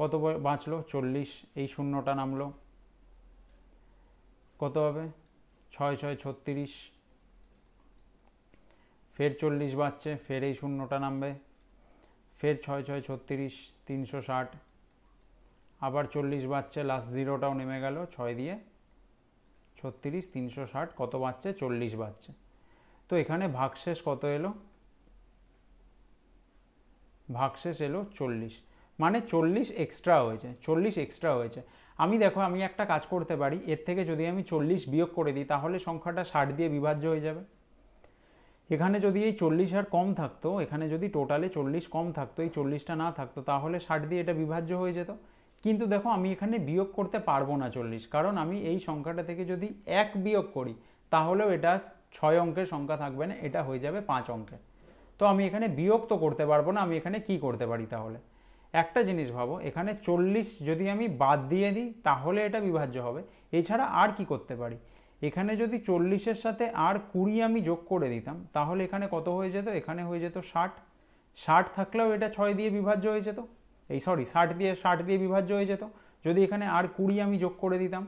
কত বাঁচলো চল্লিশ এই শূন্যটা নামলো কত হবে ছয় ছয় ছত্রিশ ফের চল্লিশ বাড়ছে ফের এই শূন্যটা নামবে ফের ছয় ছয় ছত্রিশ তিনশো ষাট আবার চল্লিশ বাড়ছে লাস্ট জিরোটাও নেমে গেল ছয় দিয়ে ছত্রিশ তিনশো ষাট কত বাড়ছে চল্লিশ বাড়ছে তো এখানে ভাগশেষ কত এলো ভাগশেষ এলো চল্লিশ মানে চল্লিশ এক্সট্রা হয়েছে চল্লিশ এক্সট্রা হয়েছে আমি দেখো আমি একটা কাজ করতে পারি এর থেকে যদি আমি চল্লিশ বিয়োগ করে দিই তাহলে সংখ্যাটা ষাট দিয়ে বিভাজ্য হয়ে যাবে এখানে যদি এই চল্লিশ আর কম থাকতো এখানে যদি টোটালে চল্লিশ কম থাকতো এই চল্লিশটা না থাকতো তাহলে ষাট দিয়ে এটা বিভাজ্য হয়ে যেত কিন্তু দেখো আমি এখানে বিয়োগ করতে পারবো না চল্লিশ কারণ আমি এই সংখ্যাটা থেকে যদি এক বিয়োগ করি তাহলেও এটা ছয় অঙ্কের সংখ্যা থাকবে না এটা হয়ে যাবে পাঁচ অঙ্কের তো আমি এখানে বিয়োগ তো করতে পারবো না আমি এখানে কি করতে পারি তাহলে একটা জিনিস ভাবো এখানে চল্লিশ যদি আমি বাদ দিয়ে দিই তাহলে এটা বিভাজ্য হবে এছাড়া আর কি করতে পারি এখানে যদি চল্লিশের সাথে আর কুড়ি আমি যোগ করে দিতাম তাহলে এখানে কত হয়ে যেত এখানে হয়ে যেত ষাট ষাট থাকলেও এটা ছয় দিয়ে বিভাজ্য হয়ে যেত এই সরি ষাট দিয়ে ষাট দিয়ে বিভাজ্য হয়ে যেত যদি এখানে আর কুড়ি আমি যোগ করে দিতাম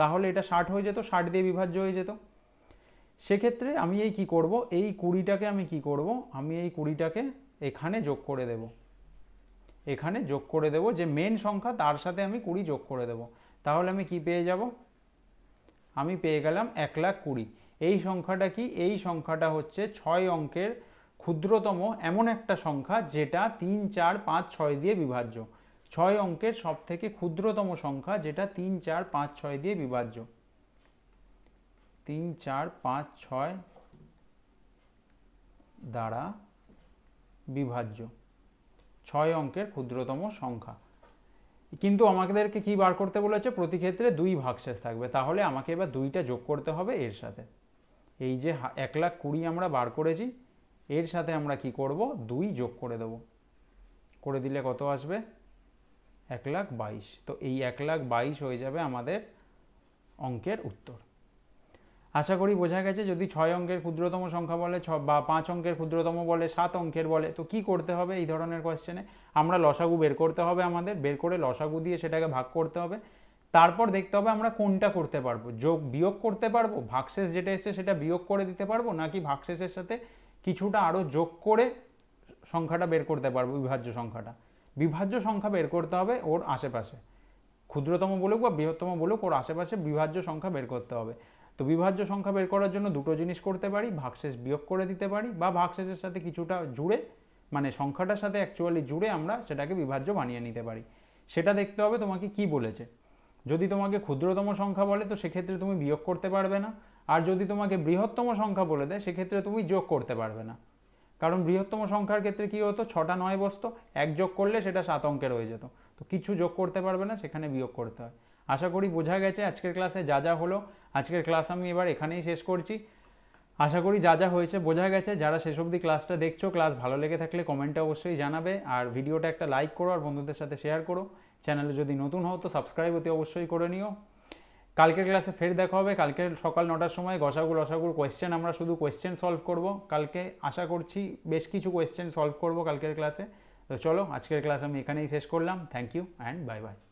তাহলে এটা ষাট হয়ে যেত ষাট দিয়ে বিভাজ্য হয়ে যেত সেক্ষেত্রে আমি এই কি করব এই কুড়িটাকে আমি কি করব আমি এই কুড়িটাকে এখানে যোগ করে দেবো এখানে যোগ করে দেব যে মেন সংখ্যা তার সাথে আমি কুড়ি যোগ করে দেব তাহলে আমি কি পেয়ে যাব আমি পেয়ে গেলাম এক লাখ কুড়ি এই সংখ্যাটা কি এই সংখ্যাটা হচ্ছে ছয় অঙ্কের ক্ষুদ্রতম এমন একটা সংখ্যা যেটা তিন চার পাঁচ ছয় দিয়ে বিভাজ্য ছয় অঙ্কের সব থেকে ক্ষুদ্রতম সংখ্যা যেটা তিন চার পাঁচ ছয় দিয়ে বিভাজ্য তিন চার পাঁচ ছয় দ্বারা বিভাজ্য ছয় অঙ্কের ক্ষুদ্রতম সংখ্যা কিন্তু আমাদেরকে কি বার করতে বলেছে প্রতি ক্ষেত্রে দুই ভাগশেষ থাকবে তাহলে আমাকে এবার দুইটা যোগ করতে হবে এর সাথে এই যে এক লাখ কুড়ি আমরা বার করেছি এর সাথে আমরা কি করব দুই যোগ করে দেব করে দিলে কত আসবে এক লাখ বাইশ তো এই এক লাখ বাইশ হয়ে যাবে আমাদের অঙ্কের উত্তর আশা করি বোঝা গেছে যদি ছয় অঙ্কের ক্ষুদ্রতম সংখ্যা বলে ছ বা পাঁচ অঙ্কের ক্ষুদ্রতম বলে সাত অঙ্কের বলে তো কি করতে হবে এই ধরনের কোয়েশ্চেনে আমরা লসাগু বের করতে হবে আমাদের বের করে লসাগু দিয়ে সেটাকে ভাগ করতে হবে তারপর দেখতে হবে আমরা কোনটা করতে পারবো যোগ বিয়োগ করতে পারবো ভাগশেষ যেটা এসে সেটা বিয়োগ করে দিতে পারবো নাকি ভাগশেষের সাথে কিছুটা আরও যোগ করে সংখ্যাটা বের করতে পারবো বিভাজ্য সংখ্যাটা বিভাজ্য সংখ্যা বের করতে হবে ওর আশেপাশে ক্ষুদ্রতম বলুক বা বৃহত্তম বলুক ওর আশেপাশে বিভাজ্য সংখ্যা বের করতে হবে তো বিভাজ্য সংখ্যা বের করার জন্য দুটো জিনিস করতে পারি ভাগশেষ বিয়োগ করে দিতে পারি বা ভাগশেষের সাথে কিছুটা জুড়ে মানে সংখ্যাটার সাথে অ্যাকচুয়ালি জুড়ে আমরা সেটাকে বিভাজ্য বানিয়ে নিতে পারি সেটা দেখতে হবে তোমাকে কি বলেছে যদি তোমাকে ক্ষুদ্রতম সংখ্যা বলে তো সেক্ষেত্রে তুমি বিয়োগ করতে পারবে না আর যদি তোমাকে বৃহত্তম সংখ্যা বলে দেয় সেক্ষেত্রে তুমি যোগ করতে পারবে না কারণ বৃহত্তম সংখ্যার ক্ষেত্রে কী হতো ছটা নয় বসতো এক যোগ করলে সেটা সাত অঙ্কে রয়ে যেত তো কিছু যোগ করতে পারবে না সেখানে বিয়োগ করতে হয় আশা করি বোঝা গেছে আজকের ক্লাসে যা যা হলো আজকের ক্লাস আমি এবার এখানেই শেষ করছি আশা করি যা যা হয়েছে বোঝা গেছে যারা শেষ অবধি ক্লাসটা দেখছো ক্লাস ভালো লেগে থাকলে কমেন্টটা অবশ্যই জানাবে আর ভিডিওটা একটা লাইক করো আর বন্ধুদের সাথে শেয়ার করো চ্যানেলে যদি নতুন হও তো সাবস্ক্রাইব অতি অবশ্যই করে নিও কালকের ক্লাসে ফের দেখা হবে কালকের সকাল নটার সময় গসাগুল অসাগুল কোয়েশ্চেন আমরা শুধু কোয়েশ্চেন সলভ করব কালকে আশা করছি বেশ কিছু কোয়েশ্চেন সলভ করব কালকের ক্লাসে তো চলো আজকের ক্লাস আমি এখানেই শেষ করলাম thank you and bye by